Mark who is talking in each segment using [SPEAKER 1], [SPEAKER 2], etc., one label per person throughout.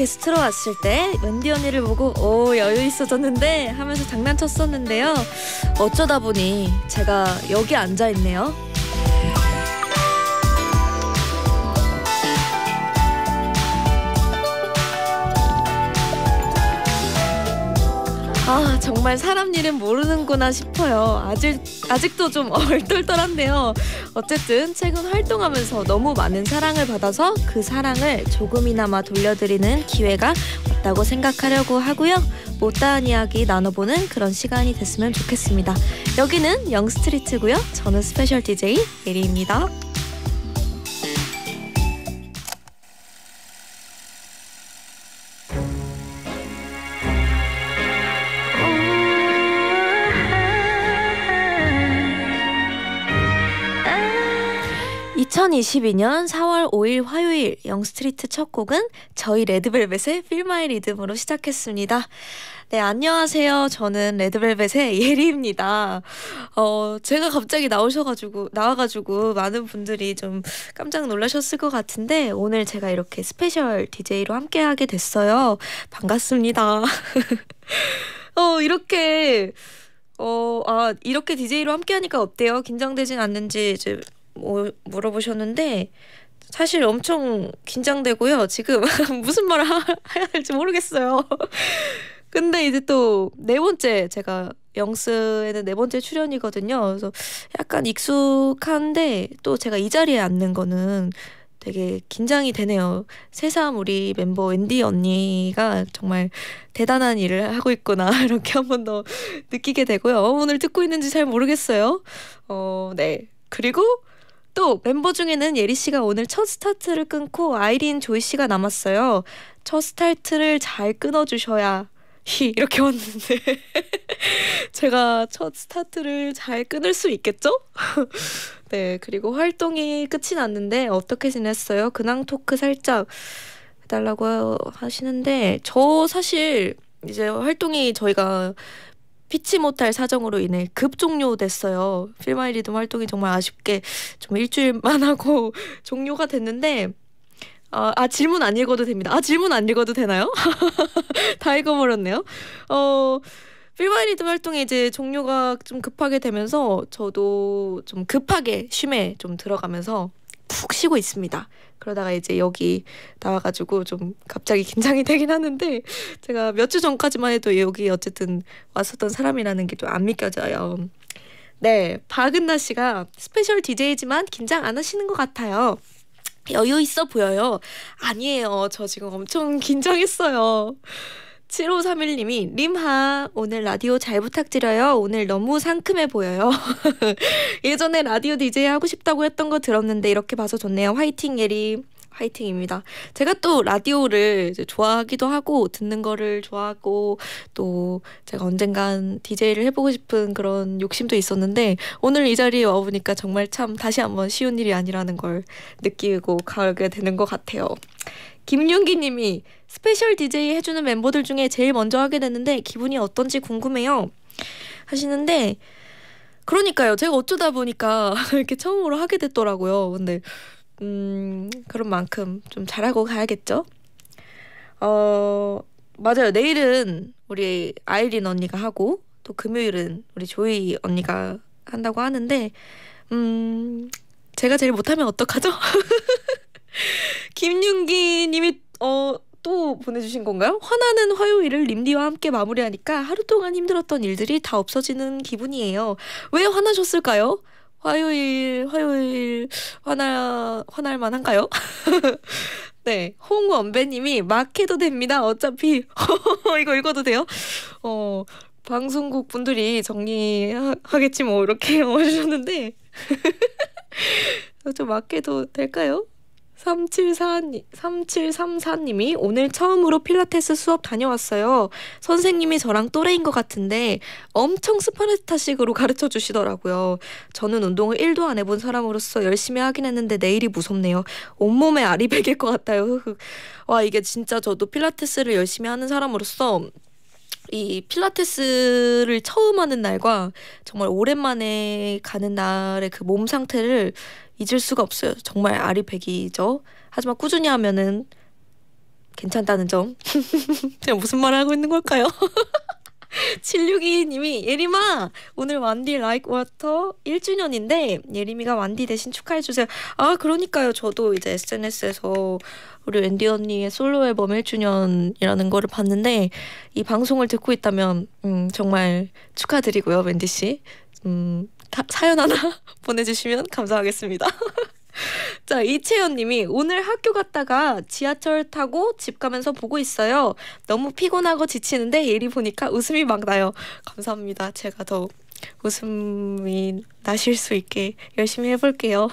[SPEAKER 1] 게스트로 왔을 때 웬디 언니를 보고 오 여유 있어졌는데 하면서 장난쳤었는데요. 어쩌다 보니 제가 여기 앉아 있네요. 아 정말 사람 일은 모르는구나 싶어요. 아직 아직도 좀 얼떨떨한데요. 어쨌든 최근 활동하면서 너무 많은 사랑을 받아서 그 사랑을 조금이나마 돌려드리는 기회가 왔다고 생각하려고 하고요. 못다한 이야기 나눠보는 그런 시간이 됐으면 좋겠습니다. 여기는 영스트리트고요. 저는 스페셜 DJ 예리입니다. 2022년 4월 5일 화요일 영스트리트 첫 곡은 저희 레드벨벳의 Feel My Rhythm으로 시작했습니다. 네, 안녕하세요. 저는 레드벨벳의 예리입니다. 어, 제가 갑자기 나오셔가지고, 나와가지고 많은 분들이 좀 깜짝 놀라셨을 것 같은데, 오늘 제가 이렇게 스페셜 DJ로 함께하게 됐어요. 반갑습니다. 어, 이렇게, 어, 아, 이렇게 DJ로 함께하니까 어때요? 긴장되진 않는지 이제 뭐 물어보셨는데 사실 엄청 긴장되고요. 지금 무슨 말을 해야 할지 모르겠어요. 근데 이제 또 네 번째 제가 영스에는 네 번째 출연이거든요. 그래서 약간 익숙한데 또 제가 이 자리에 앉는 거는 되게 긴장이 되네요. 새삼 우리 멤버 앤디 언니가 정말 대단한 일을 하고 있구나 이렇게 한번 더 느끼게 되고요. 어, 오늘 듣고 있는지 잘 모르겠어요. 어, 네. 그리고 또 멤버 중에는 예리 씨가 오늘 첫 스타트를 끊고 아이린 조이 씨가 남았어요. 첫 스타트를 잘 끊어 주셔야 이렇게 왔는데 제가 첫 스타트를 잘 끊을 수 있겠죠? 네 그리고 활동이 끝이 났는데 어떻게 지냈어요? 근황 토크 살짝 해달라고 하시는데 저 사실 이제 활동이 저희가 피치 못할 사정으로 인해 급 종료됐어요. 필마이리듬 활동이 정말 아쉽게 좀 일주일만 하고 종료가 됐는데 어, 아 질문 안 읽어도 됩니다. 아 질문 안 읽어도 되나요? 다 읽어버렸네요. 어. 필마이리듬 활동이 이제 종료가 좀 급하게 되면서 저도 좀 급하게 쉼에 좀 들어가면서 푹 쉬고 있습니다. 그러다가 이제 여기 나와가지고 좀 갑자기 긴장이 되긴 하는데 제가 몇 주 전까지만 해도 여기 어쨌든 왔었던 사람이라는 게 좀 안 믿겨져요. 네, 박은나 씨가 스페셜 DJ지만 긴장 안 하시는 것 같아요. 여유 있어 보여요. 아니에요. 저 지금 엄청 긴장했어요. 7531님이 림하 오늘 라디오 잘 부탁드려요. 오늘 너무 상큼해 보여요. 예전에 라디오 디제이 하고 싶다고 했던 거 들었는데 이렇게 봐서 좋네요. 화이팅 예리. 화이팅입니다. 제가 또 라디오를 좋아하기도 하고 듣는 거를 좋아하고 또 제가 언젠간 DJ를 해보고 싶은 그런 욕심도 있었는데 오늘 이 자리에 와보니까 정말 참 다시 한번 쉬운 일이 아니라는 걸 느끼고 가게 되는 것 같아요. 김윤기 님이 스페셜 DJ 해주는 멤버들 중에 제일 먼저 하게 됐는데 기분이 어떤지 궁금해요. 하시는데 그러니까요. 제가 어쩌다 보니까 이렇게 처음으로 하게 됐더라고요. 근데 음, 그런 만큼 좀 잘하고 가야겠죠? 어, 맞아요. 내일은 우리 아이린 언니가 하고 또 금요일은 우리 조이 언니가 한다고 하는데 음, 제가 제일 못하면 어떡하죠? 김윤기 님이 어, 또 보내주신 건가요? 화나는 화요일을 림디와 함께 마무리하니까 하루 동안 힘들었던 일들이 다 없어지는 기분이에요. 왜 화나셨을까요? 화요일, 화요일, 화나, 화날만 한가요? 네. 홍원배님이 막 해도 됩니다. 어차피. 이거 읽어도 돼요? 어, 방송국 분들이 정리하겠지 뭐, 이렇게 해주셨는데. 좀막 해도 될까요? 3734님, 3734님이 오늘 처음으로 필라테스 수업 다녀왔어요. 선생님이 저랑 또래인 것 같은데 엄청 스파르타식으로 가르쳐 주시더라고요. 저는 운동을 1도 안 해본 사람으로서 열심히 하긴 했는데 내일이 무섭네요. 온몸에 알이 베길 것 같아요. 와, 이게 진짜 저도 필라테스를 열심히 하는 사람으로서 이 필라테스를 처음 하는 날과 정말 오랜만에 가는 날의 그 몸 상태를 잊을 수가 없어요. 정말 아리백이죠. 하지만 꾸준히 하면은 괜찮다는 점. 제가 무슨 말을 하고 있는 걸까요? 762님이 예림아 오늘 완디 라이크 워터 1주년인데 예림이가 완디 대신 축하해 주세요. 아 그러니까요. 저도 이제 SNS에서 우리 앤디 언니의 솔로 앨범 1주년이라는 거를 봤는데 이 방송을 듣고 있다면 음, 정말 축하드리고요, 앤디 씨. 음, 사연 하나 보내주시면 감사하겠습니다. 자, 이채연 님이 오늘 학교 갔다가 지하철 타고 집 가면서 보고 있어요. 너무 피곤하고 지치는데 예리 보니까 웃음이 막 나요. 감사합니다. 제가 더 웃음이 나실 수 있게 열심히 해볼게요.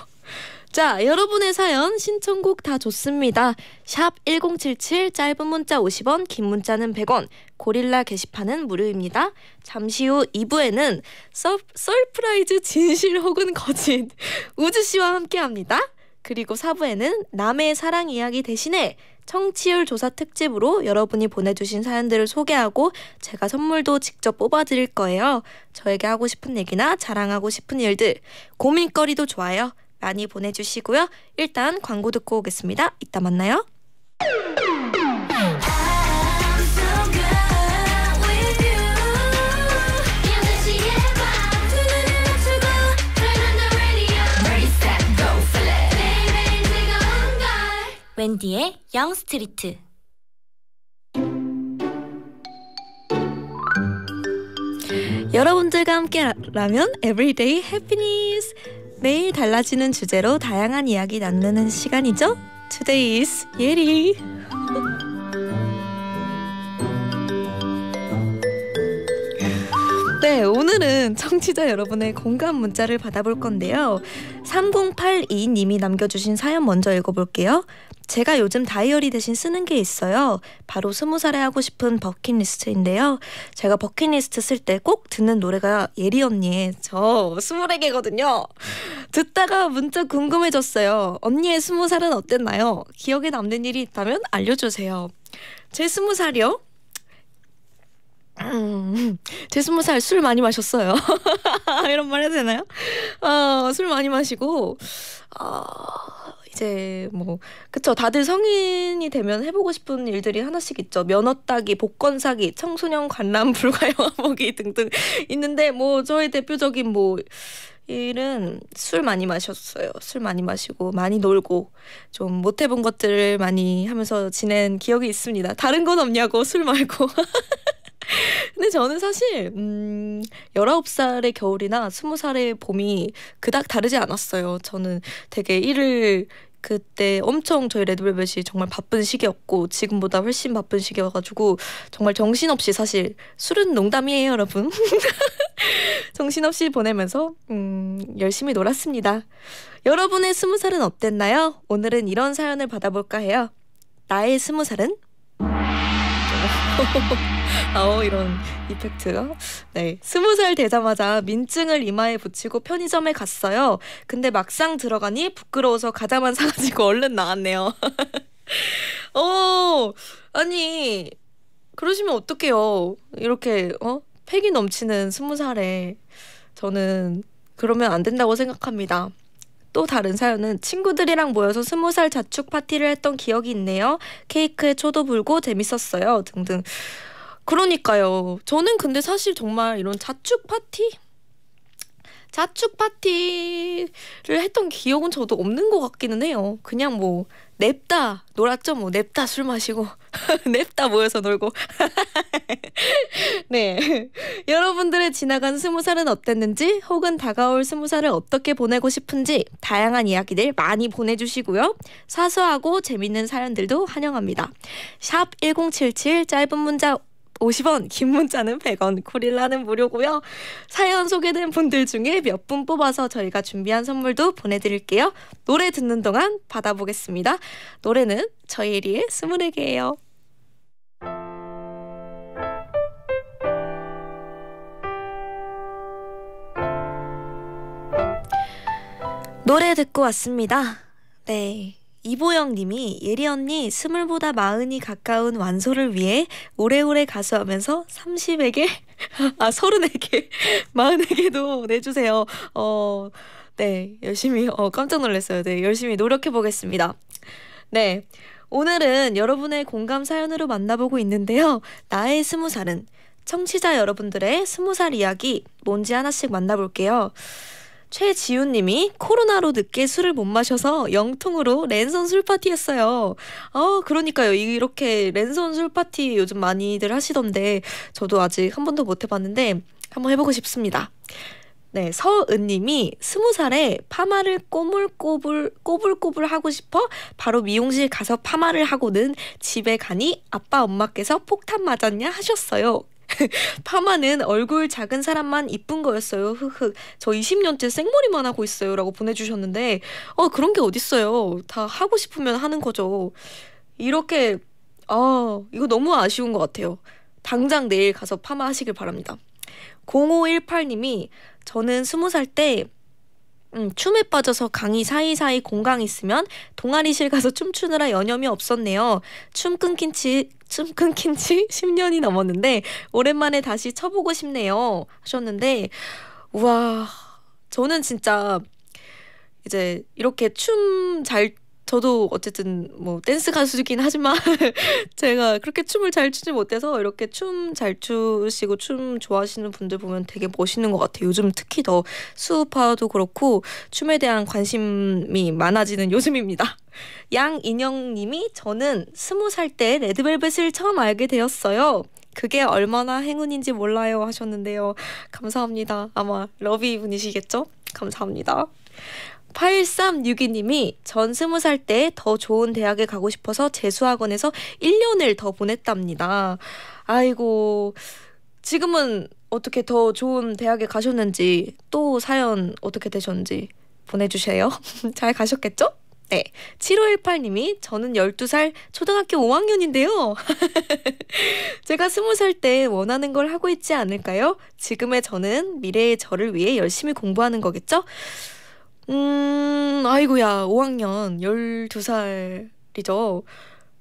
[SPEAKER 1] 자, 여러분의 사연 신청곡 다 좋습니다. 샵 1077 짧은 문자 50원, 긴 문자는 100원. 고릴라 게시판은 무료입니다. 잠시 후 2부에는 서, 서프라이즈 진실 혹은 거짓 우주 씨와 함께 합니다. 그리고 4부에는 남의 사랑 이야기 대신에 청취율 조사 특집으로 여러분이 보내주신 사연들을 소개하고 제가 선물도 직접 뽑아드릴 거예요. 저에게 하고 싶은 얘기나 자랑하고 싶은 일들, 고민거리도 좋아요. 많이 보내주시고요. 일단 광고 듣고 오겠습니다. 이따 만나요. 웬디의 영스트리트 여러분들과 함께라면 에브리데이 해피니스 매일 달라지는 주제로 다양한 이야기 나누는 시간이죠. Today is 예리. 네, 오늘은 청취자 여러분의 공감 문자를 받아볼 건데요. 3082님이 남겨주신 사연 먼저 읽어볼게요. 제가 요즘 다이어리 대신 쓰는 게 있어요. 바로 스무 살에 하고 싶은 버킷리스트인데요. 제가 버킷리스트 쓸 때 꼭 듣는 노래가 예리 언니의 저 스물에 개거든요. 듣다가 문득 궁금해졌어요. 언니의 스무 살은 어땠나요? 기억에 남는 일이 있다면 알려주세요. 제 스무 살이요? 음, 제 스무 살술 많이 마셨어요. 이런 말 해도 되나요? 어, 술 많이 마시고 어, 이제 뭐 그쵸 다들 성인이 되면 해보고 싶은 일들이 하나씩 있죠. 면허 따기, 복권 사기, 청소년 관람 불가 영화 보기 등등 있는데 뭐 저의 대표적인 뭐 일은 술 많이 마셨어요. 술 많이 마시고 많이 놀고 좀 못 해본 것들을 많이 하면서 지낸 기억이 있습니다. 다른 건 없냐고 술 말고. 근데 저는 사실 음 19살의 겨울이나 20살의 봄이 그닥 다르지 않았어요. 저는 되게 일을 그때 엄청 저희 레드벨벳이 정말 바쁜 시기였고 지금보다 훨씬 바쁜 시기여가지고 정말 정신없이 사실 술은 농담이에요 여러분 정신없이 보내면서 음 열심히 놀았습니다 여러분의 스무 살은 어땠나요? 오늘은 이런 사연을 받아볼까 해요 나의 스무 살은? 어, 이런 이펙트가 네 스무 살 되자마자 민증을 이마에 붙이고 편의점에 갔어요. 근데 막상 들어가니 부끄러워서 가자만 사가지고 얼른 나왔네요. 어 아니 그러시면 어떡해요 이렇게 어 패기 넘치는 스무 살에 저는 그러면 안 된다고 생각합니다. 또 다른 사연은 친구들이랑 모여서 스무 살 자축 파티를 했던 기억이 있네요. 케이크에 초도 불고 재밌었어요. 등등. 그러니까요. 저는 근데 사실 정말 이런 자축 파티? 자축 파티를 했던 기억은 저도 없는 것 같기는 해요. 그냥 뭐 냅다 놀았죠. 뭐 냅다 술 마시고 냅다 모여서 놀고. 네. 여러분들의 지나간 스무 살은 어땠는지 혹은 다가올 스무 살을 어떻게 보내고 싶은지 다양한 이야기들 많이 보내주시고요. 사소하고 재밌는 사연들도 환영합니다. 샵 1077 짧은 문자 50원, 긴 문자는 100원, 코릴라는 무료고요. 사연 소개된 분들 중에 몇 분 뽑아서 저희가 준비한 선물도 보내드릴게요. 노래 듣는 동안 받아보겠습니다. 노래는 저예리의 2 4 개예요. 노래 듣고 왔습니다. 네. 이보영 님이 예리 언니 스물보다 마흔이 가까운 완소를 위해 오래오래 가수하면서 삼십에게아서른에게마흔에게도 내주세요. 어 네, 열심히 어 깜짝 놀랐어요. 네, 열심히 노력해 보겠습니다. 네. 오늘은 여러분의 공감 사연으로 만나보고 있는데요. 나의 스무 살은 청취자 여러분들의 스무 살 이야기 뭔지 하나씩 만나볼게요. 최지훈님이 코로나로 늦게 술을 못 마셔서 영통으로 랜선 술 파티 했어요. 어, 그러니까요. 이렇게 랜선 술 파티 요즘 많이들 하시던데 저도 아직 한 번도 못 해봤는데 한번 해보고 싶습니다. 네, 서은님이 스무 살에 파마를 꼬물꼬불 꼬불꼬불 하고 싶어 바로 미용실 가서 파마를 하고는 집에 가니 아빠 엄마께서 폭탄 맞았냐 하셨어요. 파마는 얼굴 작은 사람만 이쁜 거였어요. 흑흑. 저 20년째 생머리만 하고 있어요라고 보내주셨는데 어 그런 게 어딨어요. 다 하고 싶으면 하는 거죠. 이렇게 아 이거 너무 아쉬운 것 같아요. 당장 내일 가서 파마하시길 바랍니다. 0518님이 저는 20살 때 음, 춤에 빠져서 강이 사이사이 공강 있으면 동아리실 가서 춤추느라 여념이 없었네요. 춤 끊긴 지, 춤 끊긴 지 10년이 넘었는데, 오랜만에 다시 쳐보고 싶네요. 하셨는데, 우와, 저는 진짜 이제 이렇게 춤잘 저도 어쨌든 뭐 댄스 가수긴 하지만 제가 그렇게 춤을 잘 추지 못해서 이렇게 춤 잘 추시고 춤 좋아하시는 분들 보면 되게 멋있는 것 같아요. 요즘 특히 더 수우파도 그렇고 춤에 대한 관심이 많아지는 요즘입니다. 양인영님이 저는 스무 살 때 레드벨벳을 처음 알게 되었어요. 그게 얼마나 행운인지 몰라요 하셨는데요. 감사합니다. 아마 러비 분이시겠죠? 감사합니다. 8362님이 전 20살 때 더 좋은 대학에 가고 싶어서 재수학원에서 1년을 더 보냈답니다. 아이고, 지금은 어떻게 더 좋은 대학에 가셨는지 또 사연 어떻게 되셨는지 보내주세요. 잘 가셨겠죠? 네. 7518님이 저는 12살 초등학교 5학년인데요. 제가 20살 때 원하는 걸 하고 있지 않을까요? 지금의 저는 미래의 저를 위해 열심히 공부하는 거겠죠? 음, 아이고야, 5학년 12살이죠.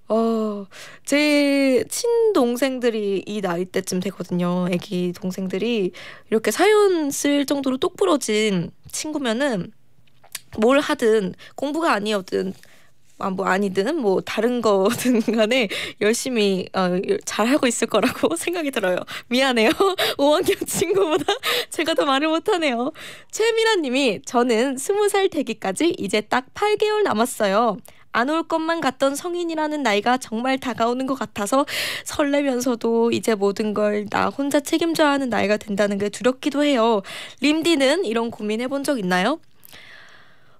[SPEAKER 1] 어, 제 친동생들이 이 나이 때쯤 되거든요. 애기 동생들이 이렇게 사연 쓸 정도로 똑부러진 친구면은 뭘 하든 공부가 아니었든 아, 뭐 아니든 뭐 다른 거든 간에 열심히 어, 잘하고 있을 거라고 생각이 들어요. 미안해요. 5학년 친구보다 제가 더 말을 못하네요. 최미란 님이 저는 20살 되기까지 이제 딱 8개월 남았어요. 안 올 것만 같던 성인이라는 나이가 정말 다가오는 것 같아서 설레면서도 이제 모든 걸 나 혼자 책임져야 하는 나이가 된다는 게 두렵기도 해요. 림디는 이런 고민 해본 적 있나요?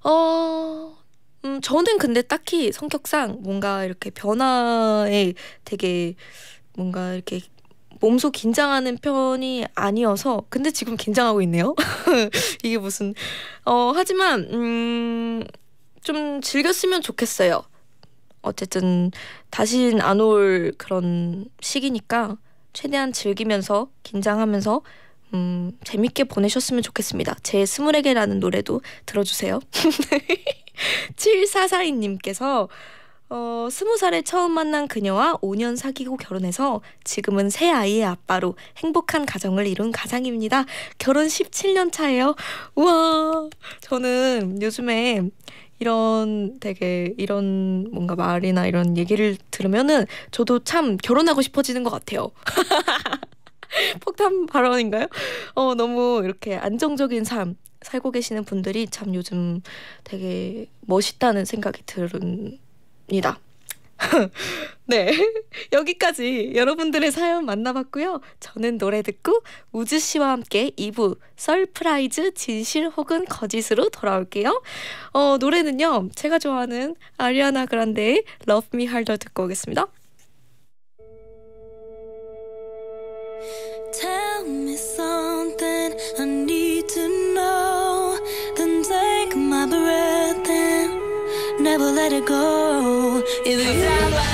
[SPEAKER 1] 어... 음, 저는 근데 딱히 성격상 뭔가 이렇게 변화에 되게 뭔가 이렇게 몸소 긴장하는 편이 아니어서 근데 지금 긴장하고 있네요. 이게 무슨 어 하지만 음좀 즐겼으면 좋겠어요. 어쨌든 다신 안올 그런 시기니까 최대한 즐기면서 긴장하면서 음 재밌게 보내셨으면 좋겠습니다. 제 스물에게라는 노래도 들어주세요. 네. 7442님께서 어, 20살에 처음 만난 그녀와 5년 사귀고 결혼해서 지금은 새 아이의 아빠로 행복한 가정을 이룬 가장입니다. 결혼 17년 차예요. 우와. 저는 요즘에 이런 되게 이런 뭔가 말이나 이런 얘기를 들으면은 저도 참 결혼하고 싶어지는 것 같아요. 폭탄 발언인가요? 어, 너무 이렇게 안정적인 삶 살고 계시는 분들이 참 요즘 되게 멋있다는 생각이 듭니다 네. 여기까지 여러분들의 사연 만나봤고요. 저는 노래 듣고 우즈 씨와 함께 2부 설프라이즈 진실 혹은 거짓으로 돌아올게요. 어, 노래는요. 제가 좋아하는 아리아나 그란데의 러브 미 할더 듣고 오겠습니다. Tell me something
[SPEAKER 2] I need to know. Then take my breath and
[SPEAKER 1] never let it go. If you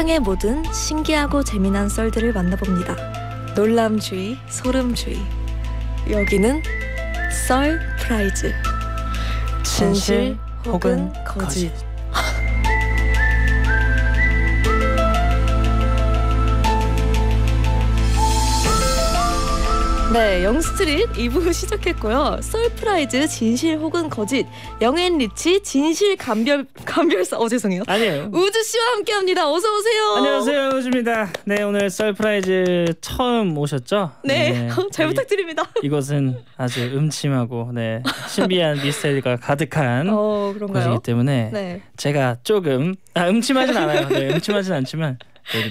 [SPEAKER 1] 세상의 모든 신기하고 재미난 썰들을 만나봅니다. 놀람주의, 소름주의. 여기는 썰 프라이즈. 진실 혹은 거짓. 네, 영스트릿 2부 시작했고요. 서프라이즈 진실 혹은 거짓, 영앤 리치 진실 감별 감별사 어 죄송해요. 아니에요. 우주 씨와 함께합니다. 어서 오세요. 안녕하세요, 우주입니다. 네, 오늘
[SPEAKER 2] 서프라이즈 처음 오셨죠? 네, 네.
[SPEAKER 1] 잘 아, 부탁드립니다.
[SPEAKER 2] 이, 이곳은 아주 음침하고 네 신비한 미스터리가 가득한 어, 그런가요? 곳이기 때문에 네. 제가 조금 아, 음침하진 않아요. 네, 음침하진 않지만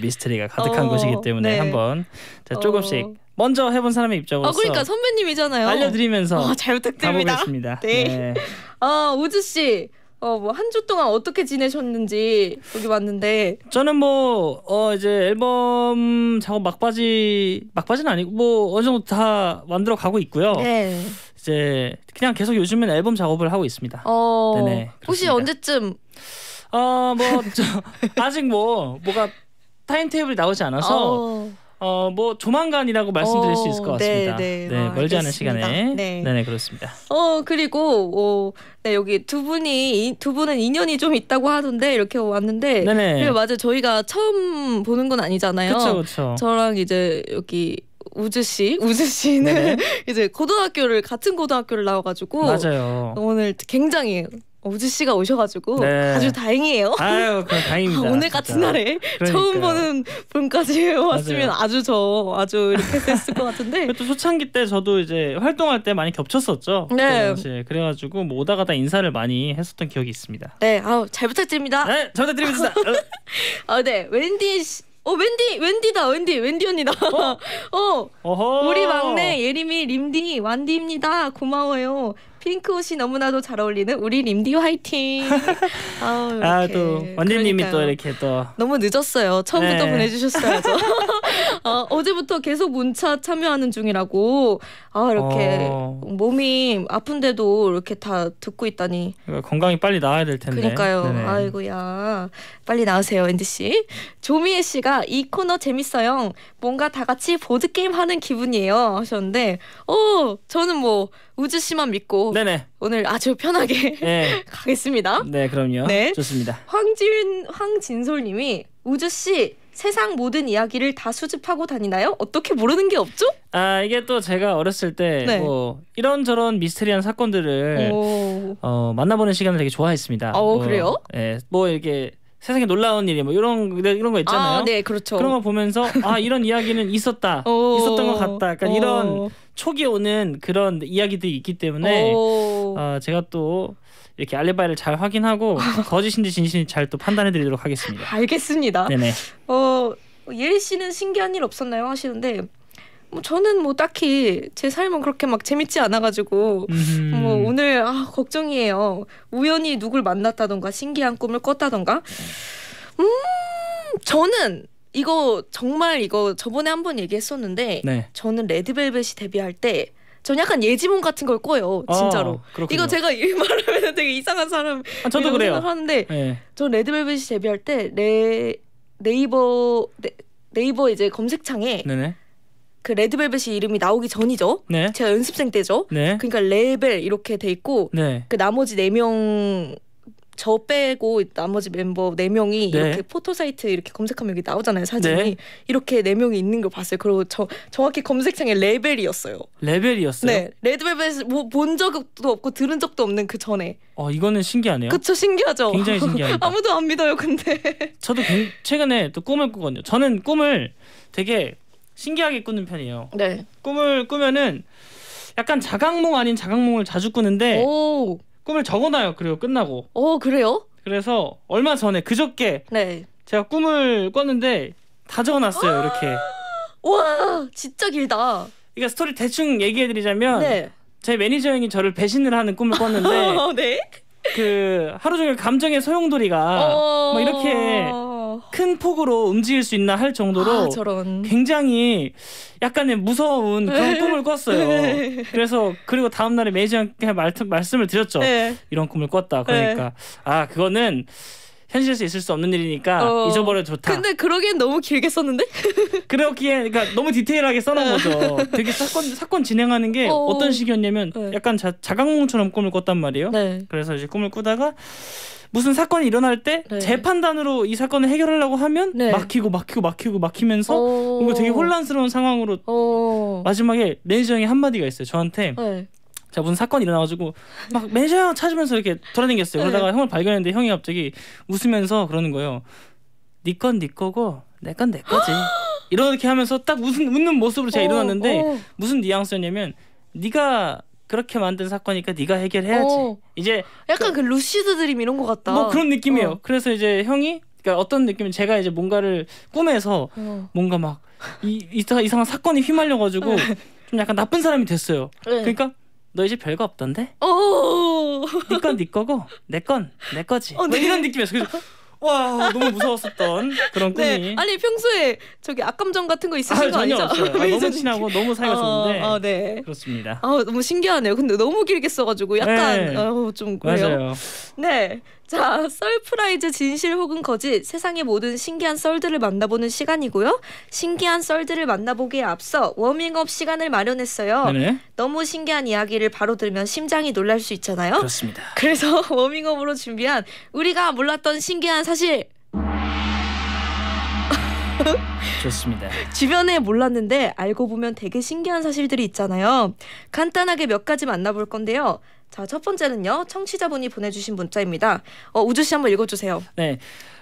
[SPEAKER 2] 미스터리가 가득한 어, 곳이기 때문에 네. 한번 자, 조금씩. 어. 먼저 해본 사람의 입장으로서 아 그러니까
[SPEAKER 1] 선배님이잖아요. 알려드리면서 아, 잘 부탁드립니다. 가보겠습니다. 네. 네. 아 우즈 씨. 어, 뭐, 한주 동안 어떻게 지내셨는지 여기 왔는데. 저는 뭐, 어, 이제 앨범 작업
[SPEAKER 2] 막바지, 막바지는 아니고, 뭐, 어느 정도 다 만들어 가고 있고요. 네. 이제, 그냥 계속 요즘엔 앨범 작업을 하고 있습니다.
[SPEAKER 1] 어, 네 혹시 언제쯤?
[SPEAKER 2] 어, 뭐, 저, 아직 뭐, 뭐가 타임테이블이 나오지 않아서. 어... 어, 뭐 조만간이라고 말씀드릴 어, 수 있을 것 같습니다. 네, 네, 네 아, 멀지 않은 시간에. 네, 네, 그렇습니다.
[SPEAKER 1] 어 그리고 어, 네, 여기 두 분이 이, 두 분은 인연이 좀 있다고 하던데 이렇게 왔는데, 네네. 그 맞아 요 저희가 처음 보는 건 아니잖아요. 그렇죠, 저랑 이제 여기 우즈 씨, 우즈 씨는 이제 고등학교를 같은 고등학교를 나와가지고 맞아요. 오늘 굉장히 오즈 씨가 오셔가지고 네. 아주 다행이에요. 아유, 그럼 다행입니다. 오늘 같은 날에 그러니까요. 처음 보는 분까지 왔으면
[SPEAKER 2] 아주저 아주 이렇게 됐을 것 같은데. 또 초창기 때 저도 이제 활동할 때 많이 겹쳤었죠. 네. 그 그래가지고 뭐 오다 가다 인사를 많이 했었던 기억이 있습니다.
[SPEAKER 1] 네, 아우 잘 부탁드립니다. 네, 잘 부탁드립니다. 어. 아, 네, 웬디 씨. 어 웬디 웬디다 웬디 웬디 언니다. 어,
[SPEAKER 2] 어 우리 막내
[SPEAKER 1] 예림이 림디 완디입니다. 고마워요. 핑크 옷이 너무나도 잘 어울리는 우리 림디 화이팅. 아또 원디님이 아, 또 이렇게 또 너무 늦었어요. 처음부터 네. 보내주셨어야죠. 어, 어제부터 계속 문차 참여하는 중이라고. 아 이렇게 어. 몸이 아픈데도 이렇게 다 듣고 있다니.
[SPEAKER 2] 건강이 빨리 나아야 될 텐데. 그러니까요. 네네.
[SPEAKER 1] 아이고야. 빨리 나으세요, 엔지 씨. 조미애 씨가 이 코너 재밌어요. 뭔가 다 같이 보드 게임 하는 기분이에요. 하셨는데, 어 저는 뭐 우주 씨만 믿고. 네네. 오늘 아주 편하게 네. 가겠습니다.
[SPEAKER 2] 네, 그럼요. 네, 좋습니다.
[SPEAKER 1] 황진 황진솔님이 우주 씨 세상 모든 이야기를 다 수집하고 다니나요? 어떻게 모르는 게 없죠?
[SPEAKER 2] 아 이게 또 제가 어렸을 때뭐 네. 뭐 이런저런 미스테리한 사건들을 어, 만나보는 시간을 되게 좋아했습니다. 어 뭐, 그래요? 예, 뭐 이렇게 세상에 놀라운 일이 뭐 이런 네, 이런 거 있잖아요. 아, 네,
[SPEAKER 1] 그렇죠. 그런 거 보면서 아 이런
[SPEAKER 2] 이야기는 있었다, 있었던 것 같다. 약간 오. 이런 초기 오는 그런 이야기들이 있기 때문에 어, 제가 또 이렇게 알리바이를 잘 확인하고 거짓인지 진실인지 잘 또 판단해드리도록 하겠습니다.
[SPEAKER 1] 알겠습니다. 네네. 어 예리 씨는 신기한 일 없었나요 하시는데 뭐 저는 뭐 딱히 제 삶은 그렇게 막 재밌지 않아가지고 음. 뭐 오늘 아 걱정이에요. 우연히 누굴 만났다던가 신기한 꿈을 꿨다던가. 음 저는 이거 정말 이거 저번에 한번 얘기했었는데 네. 저는 레드벨벳이 데뷔할 때전 약간 예지몽 같은 걸 꿔요. 아, 진짜로. 아, 이거 제가 이 말하면 되게 이상한 사람 아, 저도 그래요. 하는데 네. 예. 저 레드벨벳이 데뷔할 때 레, 네이버 네, 이버 이제 검색창에 네네. 그 레드벨벳이 이름이 나오기 전이죠. 네. 제가 연습생 때죠. 네. 그러니까 레벨 이렇게 돼 있고 네. 그 나머지 네명 저 빼고 나머지 멤버 네 명이 네. 이렇게 포토 사이트 이렇게 검색하면 여기 나오잖아요 사진이 네. 이렇게 네 명이 있는 걸 봤어요. 그리고 저 정확히 검색창에 레벨이었어요.
[SPEAKER 2] 레벨이었어요. 네,
[SPEAKER 1] 레드벨벳 뭐 본 적도 없고 들은 적도 없는 그 전에.
[SPEAKER 2] 어 이거는 신기하네요.
[SPEAKER 1] 그쵸 신기하죠. 굉장히 신기합니 아무도 안 믿어요 근데.
[SPEAKER 2] 저도 최근에 또 꿈을 꾸거든요. 저는 꿈을 되게 신기하게 꾸는 편이에요. 네. 꿈을 꾸면은 약간 자각몽 아닌 자각몽을 자주 꾸는데. 오. 꿈을 적어놔요. 그리고 끝나고. 어 그래요? 그래서 얼마 전에 그저께 네. 제가 꿈을 꿨는데 다 적어놨어요. 이렇게. 와 진짜 길다. 그러니까 스토리 대충 얘기해드리자면 네. 제 매니저 형이 저를 배신을 하는 꿈을 꿨는데 네. 그 하루 종일 감정의 소용돌이가 어... 막 뭐 이렇게 큰 폭으로 움직일 수 있나 할 정도로 아, 굉장히 약간의 무서운 그런 네. 꿈을 꿨어요. 네. 그래서 그리고 다음 날에 매니한테 말, 말씀을 드렸죠. 에이. 네. 런 꿈을 꿨다. 그러니까 에아 그거는 현실에서 있을 수 없는 일이니까 어... 잊어버려 좋다. 근데
[SPEAKER 1] 그러기엔 너무 길게 썼는데? 그러기엔
[SPEAKER 2] 그러니까 너무 디테일하게 써놓은 거죠. 되게 사건 사건 진행하는 게 어... 떤 식이었냐면 네. 약간 자, 자각몽처럼 꿈을 꿨단 말이에요. 네. 그래서 이제 꿈을 꾸다가 무슨 사건이 일어날 때 네. 재판단으로 이 사건을 해결하려고 하면 네. 막히고 막히고 막히고 막히면서 어... 뭔가 되게 혼란스러운 상황으로 어... 마지막에 매니저 형이 한마디가 있어요. 저한테 네. 제가 무슨 사건이 일어나가지고 막 매니저 형 찾으면서 이렇게 돌아다녔어요. 네. 그러다가 형을 발견했는데 형이 갑자기 웃으면서 그러는 거예요. 니 건니 네 네네 거고 내 건 내 거지. 이렇게 하면서 딱 웃은, 웃는 모습으로 제가 어, 일어났는데 무슨 뉘앙스였냐면 니가 그렇게 만든 사건이니까 네가 해결해야지. 어. 이제 약간
[SPEAKER 1] 그, 그, 루시드 드림 이런 것 같다. 뭐 그런 느낌이에요. 어.
[SPEAKER 2] 그래서 이제 형이 그러니까 어떤 느낌이 제가 이제 뭔가를 꿈에서 어. 뭔가 막 이, 이상한 사건이 휘말려가지고 네. 좀 약간 나쁜 사람이 됐어요. 네. 그러니까 너 이제 별거 없던데? 니 건니 어. 네, 네 거고 내 건 내 거지. 어, 뭐 네. 뭐 이런 느낌이었어. 그래서
[SPEAKER 1] 와 너무 무서웠었던 그런 네. 꿈이. 네. 아니 평소에 저기 악감정 같은 거 있으신 아, 거 아니죠? 없어요. 아, 너무 친하고 너무 사이가 어, 좋은데. 어,
[SPEAKER 2] 네. 그렇습니다.
[SPEAKER 1] 아 너무 신기하네요. 근데 너무 길게 써가지고 약간 네. 어, 좀 그래요. 맞아요. 네. 자, 썰프라이즈 진실 혹은 거짓 세상의 모든 신기한 썰들을 만나보는 시간이고요. 신기한 썰들을 만나보기에 앞서 워밍업 시간을 마련했어요. 네네. 너무 신기한 이야기를 바로 들으면 심장이 놀랄 수 있잖아요. 그렇습니다. 그래서 워밍업으로 준비한 우리가 몰랐던 신기한 사실 좋습니다. 주변에 몰랐는데 알고 보면 되게 신기한 사실들이 있잖아요. 간단하게 몇 가지 만나볼 건데요. 자, 첫 번째는요. 청취자분이 보내주신 문자입니다. 어, 우주 씨 한번 읽어주세요.
[SPEAKER 2] 네.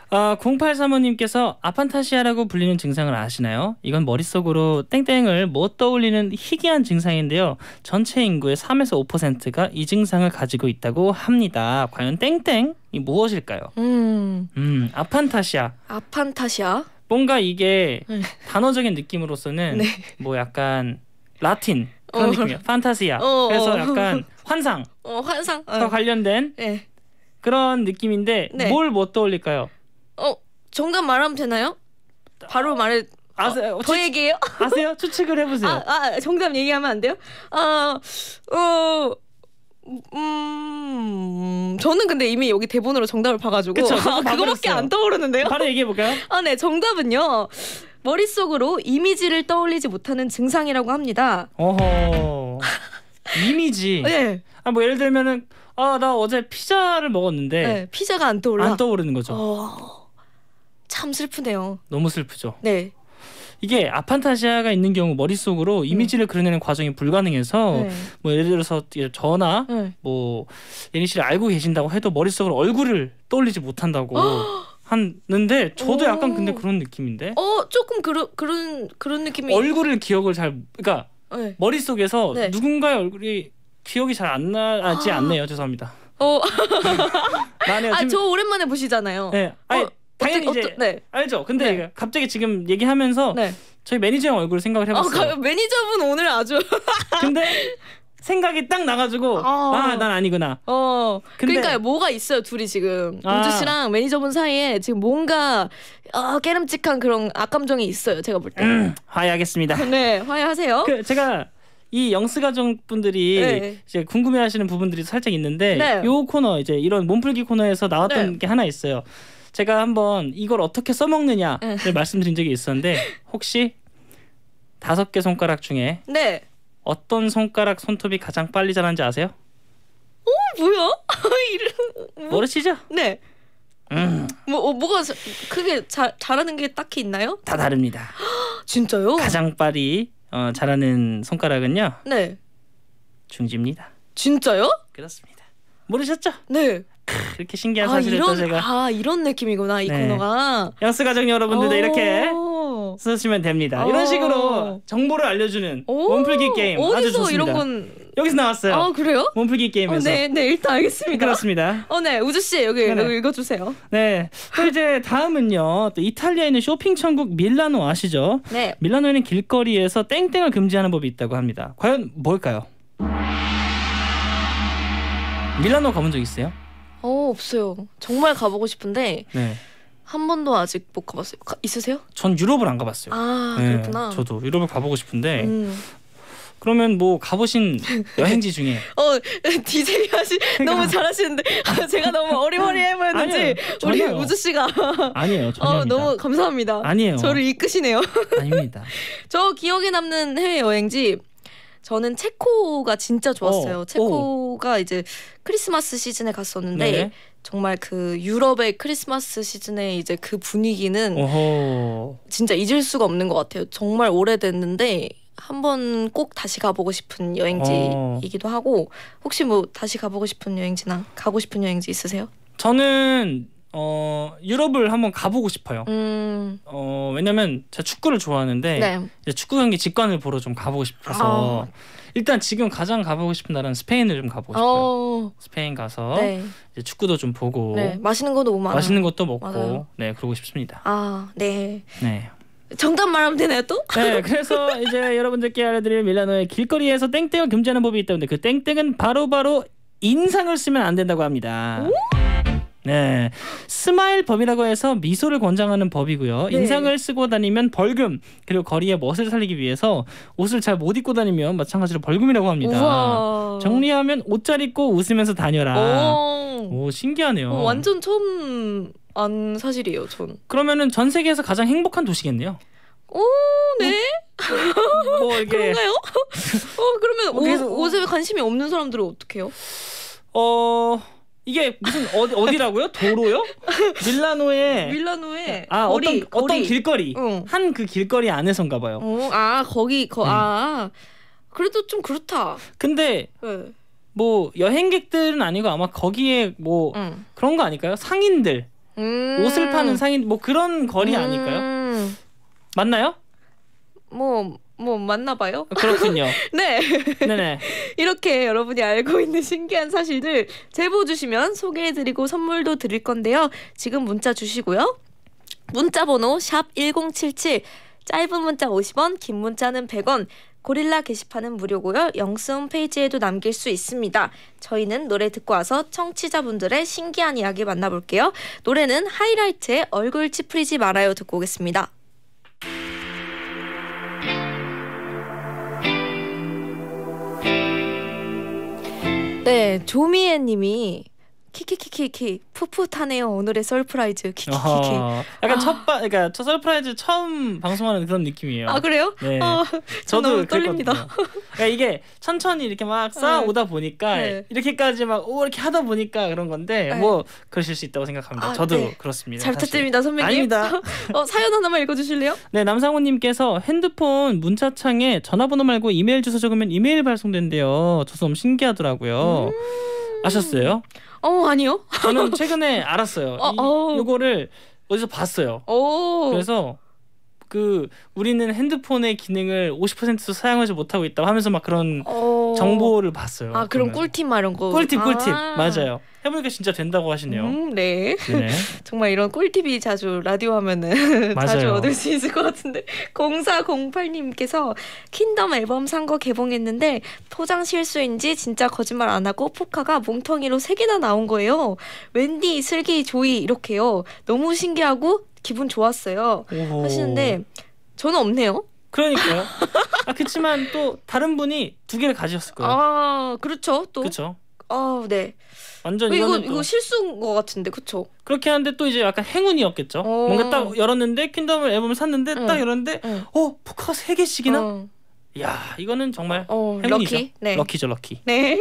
[SPEAKER 2] 어, 아, 0835님께서 아판타시아라고 불리는 증상을 아시나요? 이건 머릿속으로 땡땡을 못 떠올리는 희귀한 증상인데요. 전체 인구의 3에서 5%가 이 증상을 가지고 있다고 합니다. 과연 땡땡이 무엇일까요?
[SPEAKER 1] 음.
[SPEAKER 2] 음, 아판타시아.
[SPEAKER 1] 아판타시아.
[SPEAKER 2] 뭔가 이게 음. 단어적인 느낌으로서는 네. 뭐 약간 라틴 그런 어. 느낌이야. 판타지야. 어, 어, 그래서 약간 환상
[SPEAKER 1] 어, 환상. 어.
[SPEAKER 2] 관련된 네. 그런 느낌인데 네. 뭘못 뭐 떠올릴까요?
[SPEAKER 1] 어, 정답 말하면 되나요? 바로 말해. 아세요? 아, 어, 더 추- 얘기해요? 아세요? 추측을 해보세요. 아, 아, 정답 얘기하면 안 돼요? 아, 어, 음, 저는 근데 이미 여기 대본으로 정답을 봐가지고 그쵸, 아, 그거밖에 안 떠오르는데요. 바로 얘기해볼까요? 아, 네, 정답은요. 머릿속으로 이미지를 떠올리지 못하는 증상이라고 합니다.
[SPEAKER 2] 어허. 이미지. 네. 아, 뭐 예를 들면은 아, 나 어제 피자를 먹었는데 네, 피자가
[SPEAKER 1] 안 떠올라. 안 떠오르는 거죠. 어... 참 슬프네요.
[SPEAKER 2] 너무 슬프죠. 네. 이게 아판타지아가 있는 경우 머릿속으로 이미지를 네. 그려내는 과정이 불가능해서 네. 뭐 예를 들어서 저나 네. 뭐 예니 씨를 알고 계신다고 해도 머릿속으로 얼굴을 떠올리지 못한다고 어? 하는데 저도 약간 근데 그런 느낌인데.
[SPEAKER 1] 어 조금 그런 그런 그런 느낌이. 얼굴을
[SPEAKER 2] 기억을 잘 그러니까 네. 머릿 속에서 네. 누군가의 얼굴이 기억이 잘 안 나지 아. 않네요. 죄송합니다.
[SPEAKER 1] 어. 나네요. 아저 오랜만에 보시잖아요.
[SPEAKER 2] 네. 아니, 어, 당연히 어째, 이제 어째, 네. 알죠. 근데 네. 갑자기 지금 얘기하면서 네. 저희 매니저 형 얼굴을 생각을 해봤어요. 아,
[SPEAKER 1] 매니저분 오늘 아주. 근데 생각이 딱
[SPEAKER 2] 나가지고 어. 아난 아니구나.
[SPEAKER 1] 어. 그러니까 뭐가 있어요 둘이 지금 아. 우주 씨랑 매니저분 사이에 지금 뭔가 어, 깨름직한 그런 악감정이 있어요 제가 볼 때. 음,
[SPEAKER 2] 화해하겠습니다. 네 화해하세요. 그 제가 이 영스 가족 분들이 네. 이제 궁금해하시는 부분들이 살짝 있는데 네. 요 코너 이제 이런 몸풀기 코너에서 나왔던 네. 게 하나 있어요. 제가 한번 이걸 어떻게 써먹느냐를 네. 말씀드린 적이 있었는데 혹시 다섯 개 손가락 중에 네. 어떤 손가락 손톱이 가장 빨리 자란지 아세요?
[SPEAKER 1] 어 뭐야? 이름 뭐? 모르시죠? 네. 음. 뭐 어, 뭐가 크게 자, 자라는 게 딱히 있나요?
[SPEAKER 2] 다 다릅니다.
[SPEAKER 1] 진짜요?
[SPEAKER 2] 가장 빨리 어, 자라는 손가락은요. 네. 중지입니다. 진짜요? 그렇습니다.
[SPEAKER 1] 모르셨죠? 네. 이렇게 신기한 아, 사실을 이런, 또 제가 아 이런 느낌이구나 이 네.
[SPEAKER 2] 코너가. 양스 가정 여러분들도 어. 이렇게 쓰시면 됩니다. 이런 어. 식으로 정보를 알려주는 몸풀기 게임 아주 좋습니다. 이런 건... 여기서 나왔어요. 아 그래요? 몸풀기 게임에서. 어, 네, 네 일단 알겠습니다. 그렇습니다.
[SPEAKER 1] 어, 네 우주 씨 여기, 네, 네. 여기 읽어주세요.
[SPEAKER 2] 네, 또 이제 다음은요. 또 이탈리아에 있는 쇼핑 천국 밀라노 아시죠? 네. 밀라노에는 길거리에서 땡땡을 금지하는 법이 있다고 합니다. 과연 뭘까요? 밀라노 가본 적 있어요?
[SPEAKER 1] 어 없어요. 정말 가보고 싶은데. 네. 한 번도 아직 못 가봤어요. 가, 있으세요?
[SPEAKER 2] 전 유럽을 안 가봤어요. 아 네, 그렇구나. 저도 유럽을 가보고 싶은데 음. 그러면 뭐 가보신 여행지 중에
[SPEAKER 1] 어 디제이 하시 너무 잘하시는데 아, 제가 너무 어리버리해 보였는지 우리 우주 씨가 아니에요 전혀입 어, 너무 감사합니다 아니에요 저를 이끄시네요 아닙니다 저 기억에 남는 해외 여행지 저는 체코가 진짜 좋았어요 어, 체코가 오. 이제 크리스마스 시즌에 갔었는데 네 정말 그 유럽의 크리스마스 시즌에 이제 그 분위기는 어허. 진짜 잊을 수가 없는 것 같아요. 정말 오래됐는데 한 번 꼭 다시 가보고 싶은 여행지이기도 어. 하고 혹시 뭐 다시 가보고 싶은 여행지나 가고 싶은 여행지 있으세요?
[SPEAKER 2] 저는 어 유럽을 한번 가보고 싶어요.
[SPEAKER 1] 음.
[SPEAKER 2] 어 왜냐면 제가 축구를 좋아하는데 네. 축구 경기 직관을 보러 좀 가보고 싶어서 아. 일단 지금 가장 가보고 싶은 나라는 스페인을 좀 가보고 싶어요.
[SPEAKER 1] 오. 어.
[SPEAKER 2] 스페인 가서 네. 축구도 좀 보고 네.
[SPEAKER 1] 맛있는 것도 너무 많아. 맛있는
[SPEAKER 2] 것도 먹고 맞아요. 네 그러고 싶습니다.
[SPEAKER 1] 아 네. 네. 정답 말하면 되나요 또? 네, 그래서 이제
[SPEAKER 2] 여러분들께 알려드릴 밀라노의 길거리에서 땡땡을 금지하는 법이 있다는데 그 땡땡은 바로 바로 인상을 쓰면 안 된다고 합니다. 오? 네. 스마일 법이라고 해서 미소를 권장하는 법이고요. 네. 인상을 쓰고 다니면 벌금, 그리고 거리에 멋을 살리기 위해서 옷을 잘 못 입고 다니면 마찬가지로 벌금이라고 합니다. 우와. 정리하면 옷 잘 입고 웃으면서 다녀라. 오, 오 신기하네요. 오, 어, 완전
[SPEAKER 1] 처음 안 사실이에요, 전.
[SPEAKER 2] 그러면은 전 세계에서 가장 행복한 도시겠네요.
[SPEAKER 1] 오, 네. 네? 뭐 그런가요? 어, 그러면 어, 옷, 옷에 관심이 없는 사람들은 어떻게 해요?
[SPEAKER 2] 어. 이게 무슨 어디 어디라고요? 도로요? 밀라노에
[SPEAKER 1] 밀라노의 아 거리, 어떤 거리. 어떤 길거리 응. 어.
[SPEAKER 2] 한그 길거리 안에서인가 봐요. 어,
[SPEAKER 1] 아 거기 거, 네. 아 그래도 좀 그렇다. 근데 네.
[SPEAKER 2] 뭐 여행객들은 아니고 아마 거기에 뭐 응. 음. 그런 거 아닐까요? 상인들
[SPEAKER 1] 음. 옷을 파는 상인
[SPEAKER 2] 뭐 그런 거리 음. 아닐까요? 맞나요?
[SPEAKER 1] 뭐뭐 맞나 봐요. 어, 그렇군요. 네. 네네. 이렇게 여러분이 알고 있는 신기한 사실을 제보 주시면 소개해드리고 선물도 드릴 건데요. 지금 문자 주시고요. 문자 번호 샵 1077. 짧은 문자 50원, 긴 문자는 100원. 고릴라 게시판은 무료고요. 영수 홈페이지에도 남길 수 있습니다. 저희는 노래 듣고 와서 청취자분들의 신기한 이야기 만나볼게요. 노래는 하이라이트의 얼굴 찌푸리지 말아요 듣고 오겠습니다. 네, 조미애님이 키키키키키 풋풋하네요 오늘의 설프라이즈 키키키키 어, 아,
[SPEAKER 2] 약간 아. 첫바 그러니까 첫 설프라이즈 처음 방송하는 그런 느낌이에요 아 그래요? 네 어, 저도 떨립니다 그러니까 이게 천천히 이렇게 막 네. 쌓아오다 네. 보니까 네. 이렇게까지 막 오 이렇게 하다 보니까 그런 건데 네. 뭐 그러실 수 있다고 생각합니다 아, 저도 네. 그렇습니다 잘 부탁드립니다 선배님 아닙니다
[SPEAKER 1] 어, 사연 하나만 읽어주실래요?
[SPEAKER 2] 네 남상호님께서 핸드폰 문자창에 전화번호 말고 이메일 주소 적으면 이메일 발송된대요 저 너무 신기하더라고요 음. 아셨어요?
[SPEAKER 1] 어 아니요. 저는 최근에 알았어요. 어, 이, 거를
[SPEAKER 2] 어디서 봤어요.
[SPEAKER 1] 오. 그래서
[SPEAKER 2] 그 우리는 핸드폰의 기능을 50% 사용하지 못하고 있다 하면서 막 그런 오. 어. 정보를 봤어요. 아 그럼 그러면.
[SPEAKER 1] 꿀팁 막이 거. 꿀팁 꿀팁 아. 맞아요.
[SPEAKER 2] 해보니까 진짜 된다고 하시네요. 음,
[SPEAKER 1] 네. 네. 정말 이런 꿀팁이 자주 라디오 하면은 자주 얻을 수 있을 것 같은데 0408님께서 킨덤 앨범 산 거 개봉했는데 포장 실수인지 진짜 거짓말 안 하고 포카가 몽텅이로 세 개나 나온 거예요. 웬디, 슬기, 조이 이렇게요. 너무 신기하고 기분 좋았어요. 하시는데 저는 없네요. 그러니까요.
[SPEAKER 2] 아, 그렇지만 또 다른 분이 두 개를 가지셨을 거예요.
[SPEAKER 1] 아 그렇죠. 또 그렇죠. 아 네.
[SPEAKER 2] 완전 이거 이거
[SPEAKER 1] 실수인 것 같은데 그렇죠.
[SPEAKER 2] 그렇게 하는데 또 이제 약간 행운이었겠죠. 어. 뭔가 딱 열었는데 퀸덤을 앨범을 샀는데 응. 딱 열었는데 응.
[SPEAKER 1] 어 포카가 세 개씩이나. 어.
[SPEAKER 2] 야 이거는 정말 어, 어, 행운이죠. 럭키? 네. 럭키죠 럭키. 네.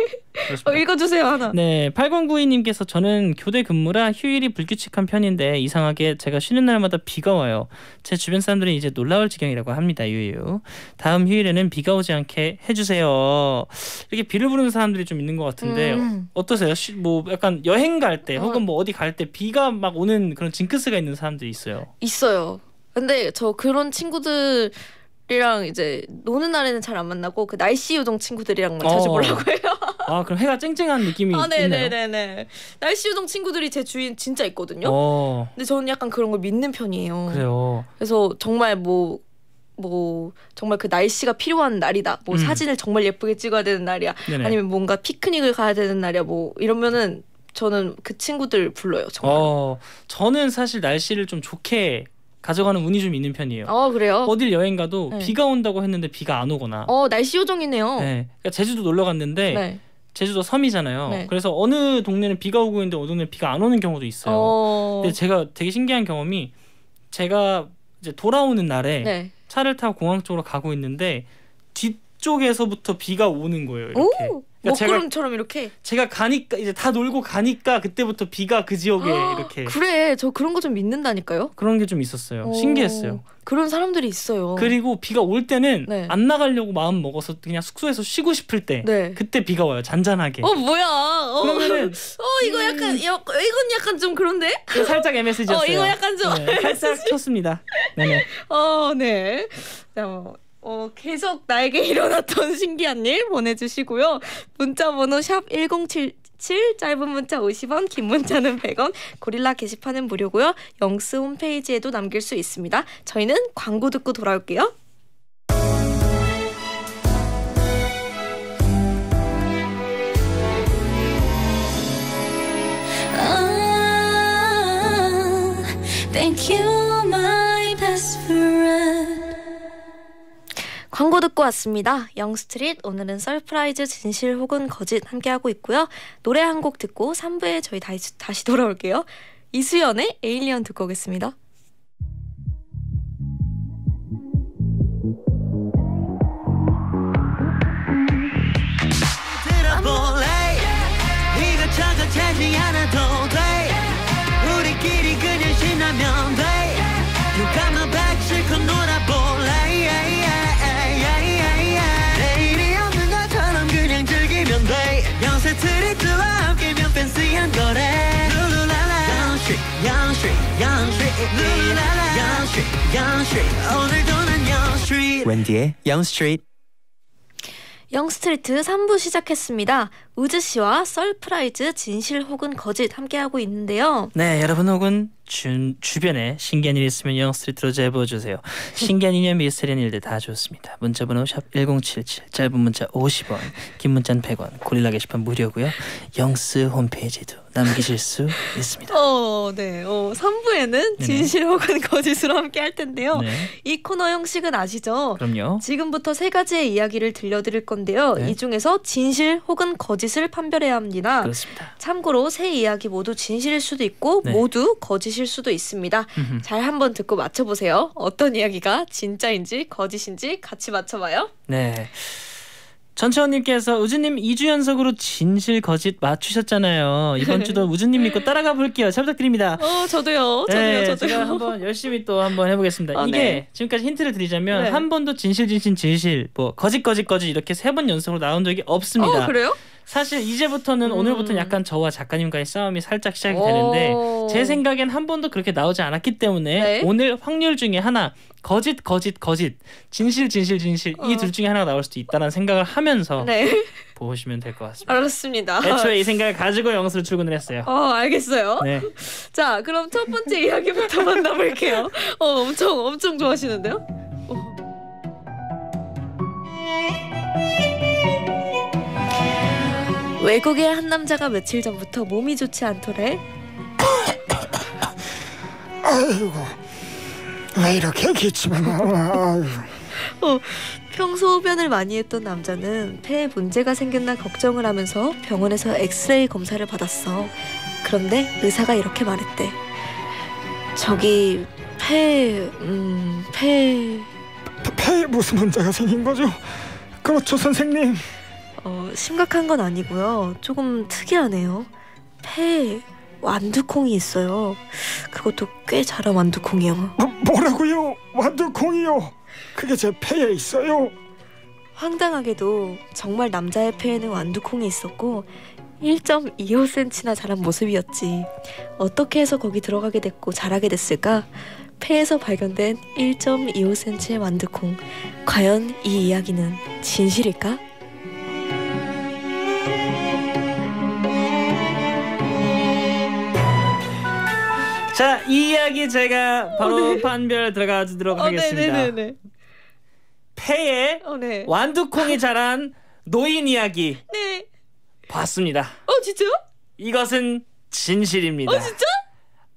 [SPEAKER 2] 어, 읽어주세요 하나. 네, 8092님께서 저는 교대 근무라 휴일이 불규칙한 편인데 이상하게 제가 쉬는 날마다 비가 와요. 제 주변 사람들은 이제 놀라울 지경이라고 합니다. 유유. 다음 휴일에는 비가 오지 않게 해주세요. 이렇게 비를 부르는 사람들이 좀 있는 것 같은데 음. 어떠세요? 쉬, 뭐 약간 여행 갈때 어. 혹은 뭐 어디 갈 때 비가 막 오는 그런 징크스가 있는 사람들이 있어요.
[SPEAKER 1] 있어요. 근데 저 그런 친구들 이랑 이제 노는 날에는 잘 안 만나고 그 날씨 요정 친구들이랑만 자주 어. 보려고 해요.
[SPEAKER 2] 아 그럼 해가
[SPEAKER 1] 쨍쨍한 느낌이 아, 네네네네. 네, 네, 네. 날씨 요정 친구들이 제 주인 진짜 있거든요. 어. 근데 저는 약간 그런 걸 믿는 편이에요. 그래요. 그래서 정말 뭐뭐 뭐 정말 그 날씨가 필요한 날이다. 뭐 음. 사진을 정말 예쁘게 찍어야 되는 날이야. 네네. 아니면 뭔가 피크닉을 가야 되는 날이야. 뭐 이러면은 저는 그 친구들 불러요.
[SPEAKER 2] 정말. 어, 저는 사실 날씨를 좀 좋게 가져가는 운이 좀 있는 편이에요. 어
[SPEAKER 1] 그래요? 어딜
[SPEAKER 2] 여행 가도 네. 비가 온다고 했는데 비가 안 오거나.
[SPEAKER 1] 어 날씨 요정이네요. 네,
[SPEAKER 2] 그러니까 제주도 놀러 갔는데 네. 제주도 섬이잖아요. 네. 그래서 어느 동네는 비가 오고 있는데 어느 동네 비가 안 오는 경우도 있어요.
[SPEAKER 1] 어... 근데
[SPEAKER 2] 제가 되게 신기한 경험이 제가 이제 돌아오는 날에 네. 차를 타고 공항 쪽으로 가고 있는데 뒤쪽에서부터 비가 오는 거예요. 이렇게. 오!
[SPEAKER 1] 그러니까 먹구름처럼 이렇게
[SPEAKER 2] 제가 가니까 이제 다 놀고 가니까 그때부터 비가 그 지역에 아, 이렇게
[SPEAKER 1] 그래 저 그런 거 좀 믿는다니까요 그런 게 좀 있었어요 오, 신기했어요 그런 사람들이 있어요 그리고
[SPEAKER 2] 비가 올 때는 네. 안 나가려고 마음 먹어서 그냥 숙소에서 쉬고 싶을 때 네. 그때 비가 와요 잔잔하게 어 뭐야
[SPEAKER 1] 어, 그러면은 어 이거 약간 음, 여, 이건 약간 좀 그런데 그 살짝 MSG였어요 어 이거 약간 좀 네, 살짝 쳤습니다 네네 어네 자, 어, 어, 계속 나에게 일어났던 신기한 일 보내주시고요. 문자 번호 샵 1077, 짧은 문자 50원, 긴 문자는 100원, 고릴라 게시판은 무료고요. 영스 홈페이지에도 남길 수 있습니다. 저희는 광고 듣고 돌아올게요. 아, t h 광고 듣고 왔습니다. 영스트릿 오늘은 서프라이즈 진실 혹은 거짓 함께하고 있고요. 노래 한 곡 듣고 3부에 저희 다시, 다시 돌아올게요. 이수연의 에일리언 듣고 오겠습니다. 웬디의 영스트리트 영스트리트 3부 시작했습니다. 우즈 씨와 썰프라이즈 진실 혹은 거짓 함께하고 있는데요.
[SPEAKER 2] 네, 여러분 혹은 주, 주변에 신기한 일 있으면 영스트리트로 제보해주세요. 신기한 인연 미스터리한 일들 다 좋습니다. 문자번호 #1077 짧은 문자 50원, 긴 문자는 100원. 고릴라 게시판 무료고요. 영스 홈페이지도 남기실 수 있습니다.
[SPEAKER 1] 어, 네. 어, 3부에는 진실 혹은 거짓으로 함께 할 텐데요. 네. 이 코너 형식은 아시죠? 그럼요. 지금부터 세 가지의 이야기를 들려드릴 건데요. 네. 이 중에서 진실 혹은 거짓 거짓을 판별해야 합니다. 그렇습니다. 참고로 새 이야기 모두 진실일 수도 있고 네. 모두 거짓일 수도 있습니다. 음흠. 잘 한번 듣고 맞춰보세요. 어떤 이야기가 진짜인지 거짓인지 같이 맞춰봐요.
[SPEAKER 2] 네. 전채원님께서 우주님 2주 연속으로 진실 거짓 맞추셨잖아요. 이번 주도 우주님 믿고 따라가 볼게요. 잘 부탁드립니다. 어, 저도요. 저도요. 네, 저도요. 제가 한번 열심히 또 한번 해보겠습니다. 어, 이게 네. 지금까지 힌트를 드리자면 네. 한 번도 진실 진실 진실 뭐 거짓 거짓 거짓 이렇게 세 번 연속으로 나온 적이 없습니다. 어, 그래요? 사실 이제부터는 음. 오늘부터는 약간 저와 작가님과의 싸움이 살짝 시작이 되는데 제 생각엔 한 번도 그렇게 나오지 않았기 때문에 네? 오늘 확률 중에 하나 거짓 거짓 거짓 진실 진실 진실 어. 이둘 중에 하나 가 나올 수도 있다는 생각을 하면서 네. 보시면 될 것 같습니다.
[SPEAKER 1] 알았습니다. 애초에 이
[SPEAKER 2] 생각을 가지고 영수를 출근을 했어요.
[SPEAKER 1] 어 알겠어요. 네. 자 그럼 첫 번째 이야기부터 만나볼게요. 어 엄청 엄청 좋아하시는데요? 어. 외국의 한 남자가 며칠 전부터 몸이 좋지 않더래. 아이고, 왜 이렇게 기침을 어, 평소 흡연을 많이 했던 남자는 폐에 문제가 생겼나 걱정을 하면서 병원에서 엑스레이 검사를 받았어. 그런데 의사가 이렇게 말했대. 저기 폐, 음, 폐. 폐에 무슨 문제가 생긴 거죠? 그렇죠, 선생님. 어, 심각한 건 아니고요. 조금 특이하네요. 폐에 완두콩이 있어요. 그것도 꽤 자란 완두콩이요. 뭐, 뭐라고요? 완두콩이요? 그게 제 폐에 있어요? 황당하게도 정말 남자의 폐에는 완두콩이 있었고 1.25cm나 자란 모습이었지. 어떻게 해서 거기 들어가게 됐고 자라게 됐을까? 폐에서 발견된 1.25cm의 완두콩. 과연 이 이야기는 진실일까?
[SPEAKER 2] 자, 이 이야기 제가 바로 어, 네. 판별 들어가도록 하겠습니다. 어, 네, 네, 네, 네, 폐에 어, 네. 완두콩이 자란 노인 이야기. 네. 봤습니다. 어, 진짜요? 이것은 진실입니다. 어, 진짜?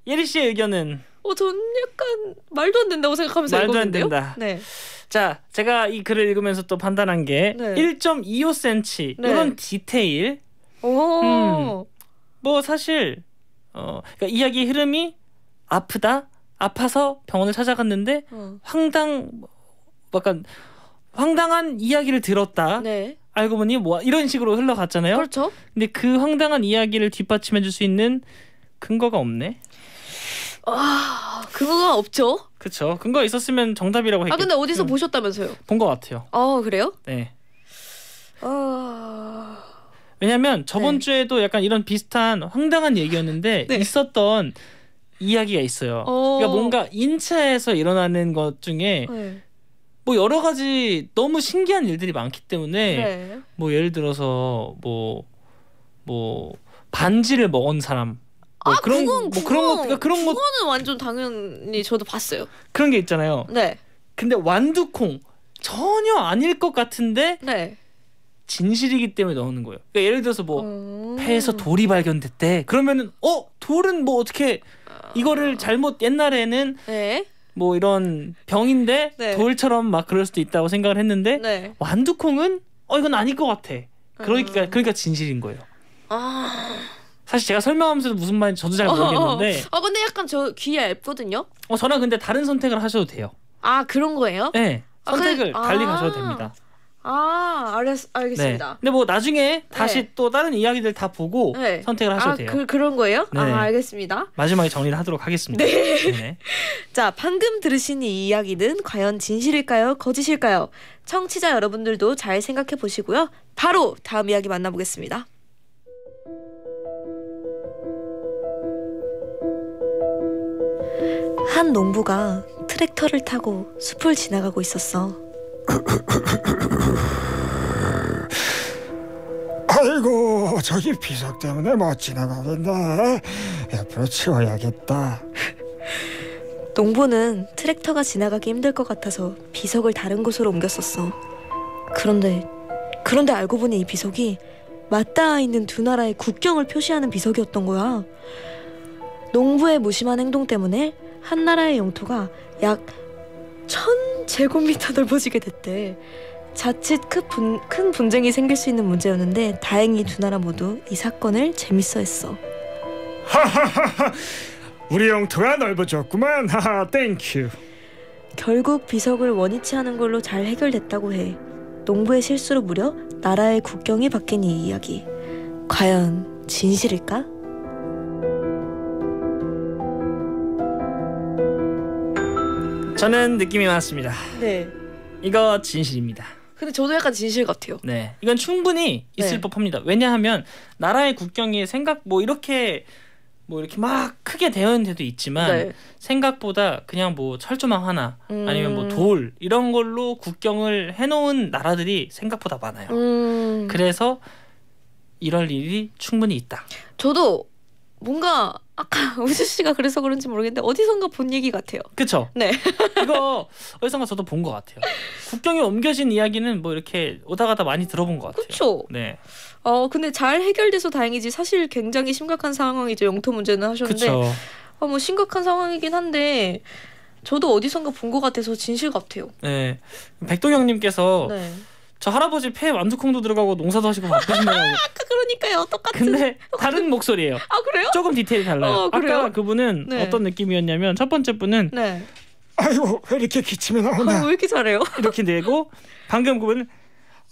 [SPEAKER 2] 예리 씨의 의견은?
[SPEAKER 1] 어, 전 약간 말도 안 된다고 생각하면서 말도 읽었는데요? 안 된다. 네.
[SPEAKER 2] 자, 제가 이 글을 읽으면서 또 판단한 게 네. 1.25cm 네. 이런 디테일.
[SPEAKER 1] 오. 음,
[SPEAKER 2] 뭐 사실 어, 그러니까 이야기 흐름이 아프다 아파서 병원을 찾아갔는데 어. 황당 약간 황당한 이야기를 들었다. 네. 알고 보니 뭐 이런 식으로 흘러갔잖아요. 그렇죠. 근데 그 황당한 이야기를 뒷받침해 줄 수 있는 근거가 없네.
[SPEAKER 1] 아, 근거가 없죠.
[SPEAKER 2] 그렇죠. 근거 가 있었으면 정답이라고 했겠. 아, 근데 어디서 음.
[SPEAKER 1] 보셨다면서요? 본 것 같아요. 아, 그래요? 네. 아.
[SPEAKER 2] 왜냐면 하 저번 네. 주에도 약간 이런 비슷한 황당한 얘기였는데 네. 있었던 이야기가 있어요. 그러니까 뭔가 인체에서 일어나는 것 중에 네. 뭐 여러 가지 너무 신기한 일들이 많기 때문에 네. 뭐 예를 들어서 뭐뭐 뭐 반지를 먹은 사람
[SPEAKER 1] 뭐 아, 그런 그건, 뭐 그런 그러니 그런 그거는 완전 당연히 저도 봤어요.
[SPEAKER 2] 그런 게 있잖아요. 네. 근데
[SPEAKER 1] 완두콩 전혀
[SPEAKER 2] 아닐 것 같은데 네. 진실이기 때문에 넣는 거예요. 그러니까 예를 들어서 뭐 음... 폐에서 돌이 발견됐대. 그러면은 어 돌은 뭐 어떻게 이거를 잘못 옛날에는 네. 뭐 이런 병인데 네. 돌처럼 막 그럴 수도 있다고 생각을 했는데 네. 완두콩은 어 이건 아닐 것 같아. 그러니까 음. 그러니까 진실인 거예요. 아. 사실 제가 설명하면서도 무슨 말인지 저도 잘 모르겠는데. 어,
[SPEAKER 1] 어. 어 근데 약간 저 귀에 얇거든요.
[SPEAKER 2] 어저는 근데 다른 선택을 하셔도 돼요.
[SPEAKER 1] 아 그런 거예요? 네.
[SPEAKER 2] 선택을 아, 그... 달리 아. 가셔도 됩니다.
[SPEAKER 1] 아, 알겠, 알겠습니다. 네.
[SPEAKER 2] 근데 뭐 나중에 다시 네. 또 다른 이야기들 다
[SPEAKER 1] 보고 네. 선택을 하셔도 아, 돼요. 그, 그런 거예요? 네. 아, 알겠습니다.
[SPEAKER 2] 마지막에 정리를 하도록 하겠습니다. 네.
[SPEAKER 1] 네. 자, 방금 들으신 이 이야기는 과연 진실일까요? 거짓일까요? 청취자 여러분들도 잘 생각해 보시고요. 바로 다음 이야기 만나보겠습니다. 한 농부가 트랙터를 타고 숲을 지나가고 있었어.
[SPEAKER 2] 아이고 저기 비석
[SPEAKER 1] 때문에 못 지나가겠네 옆으로 치워야겠다 농부는 트랙터가 지나가기 힘들 것 같아서 비석을 다른 곳으로 옮겼었어 그런데 그런데 알고 보니 이 비석이 맞닿아 있는 두 나라의 국경을 표시하는 비석이었던 거야 농부의 무심한 행동 때문에 한 나라의 영토가 약천 제곱미터 넓어지게 됐대. 자칫 큰, 분, 큰 분쟁이 생길 수 있는 문제였는데 다행히 두 나라 모두 이 사건을 재밌어했어. 하하하하, 우리 영토가 넓어졌구만. 하하, 땡큐. 결국 비석을 원위치 하는 걸로 잘 해결됐다고 해. 농부의 실수로 무려 나라의 국경이 바뀐 이 이야기. 과연 진실일까?
[SPEAKER 2] 저는 느낌이 많습니다 네. 이거 진실입니다. 근데 저도 약간 진실 같아요. 네. 이건 충분히 있을 네. 법합니다. 왜냐하면 나라의 국경이 생각 뭐 이렇게 뭐 이렇게 막 크게 되어 있는 데도 있지만 네. 생각보다 그냥 뭐 철조망 하나 뭐 음... 아니면 뭐 돌 이런 걸로 국경을 해놓은 나라들이 생각보다 많아요.
[SPEAKER 1] 음...
[SPEAKER 2] 그래서 이럴 일이 충분히 있다.
[SPEAKER 1] 저도 뭔가 아까 우주 씨가 그래서 그런지 모르겠는데 어디선가 본 얘기 같아요.
[SPEAKER 2] 그렇죠. 네. 이거 어디선가 저도 본 것 같아요.
[SPEAKER 1] 국경이 옮겨진 이야기는
[SPEAKER 2] 뭐 이렇게 오다가다 많이 들어본 것 같아요. 그렇죠. 네.
[SPEAKER 1] 어 근데 잘 해결돼서 다행이지 사실 굉장히 심각한 상황이죠 영토 문제는 하셨는데 그쵸. 어, 뭐 심각한 상황이긴 한데 저도 어디선가 본 것 같아서 진실 같아요.
[SPEAKER 2] 네. 백동영님께서 네. 저 할아버지 폐에 완두콩도 들어가고 농사도 하시고 바쁘신다고. 아까
[SPEAKER 1] 그러니까요 똑같은.
[SPEAKER 2] 근데 다른 목소리예요. 아 그래요? 조금 디테일이 달라요. 어, 아까 그분은 네. 어떤 느낌이었냐면 첫 번째 분은 네. 아이고 왜 이렇게 기침이 나오나. 아, 왜 이렇게 잘해요? 이렇게 내고 방금 그분은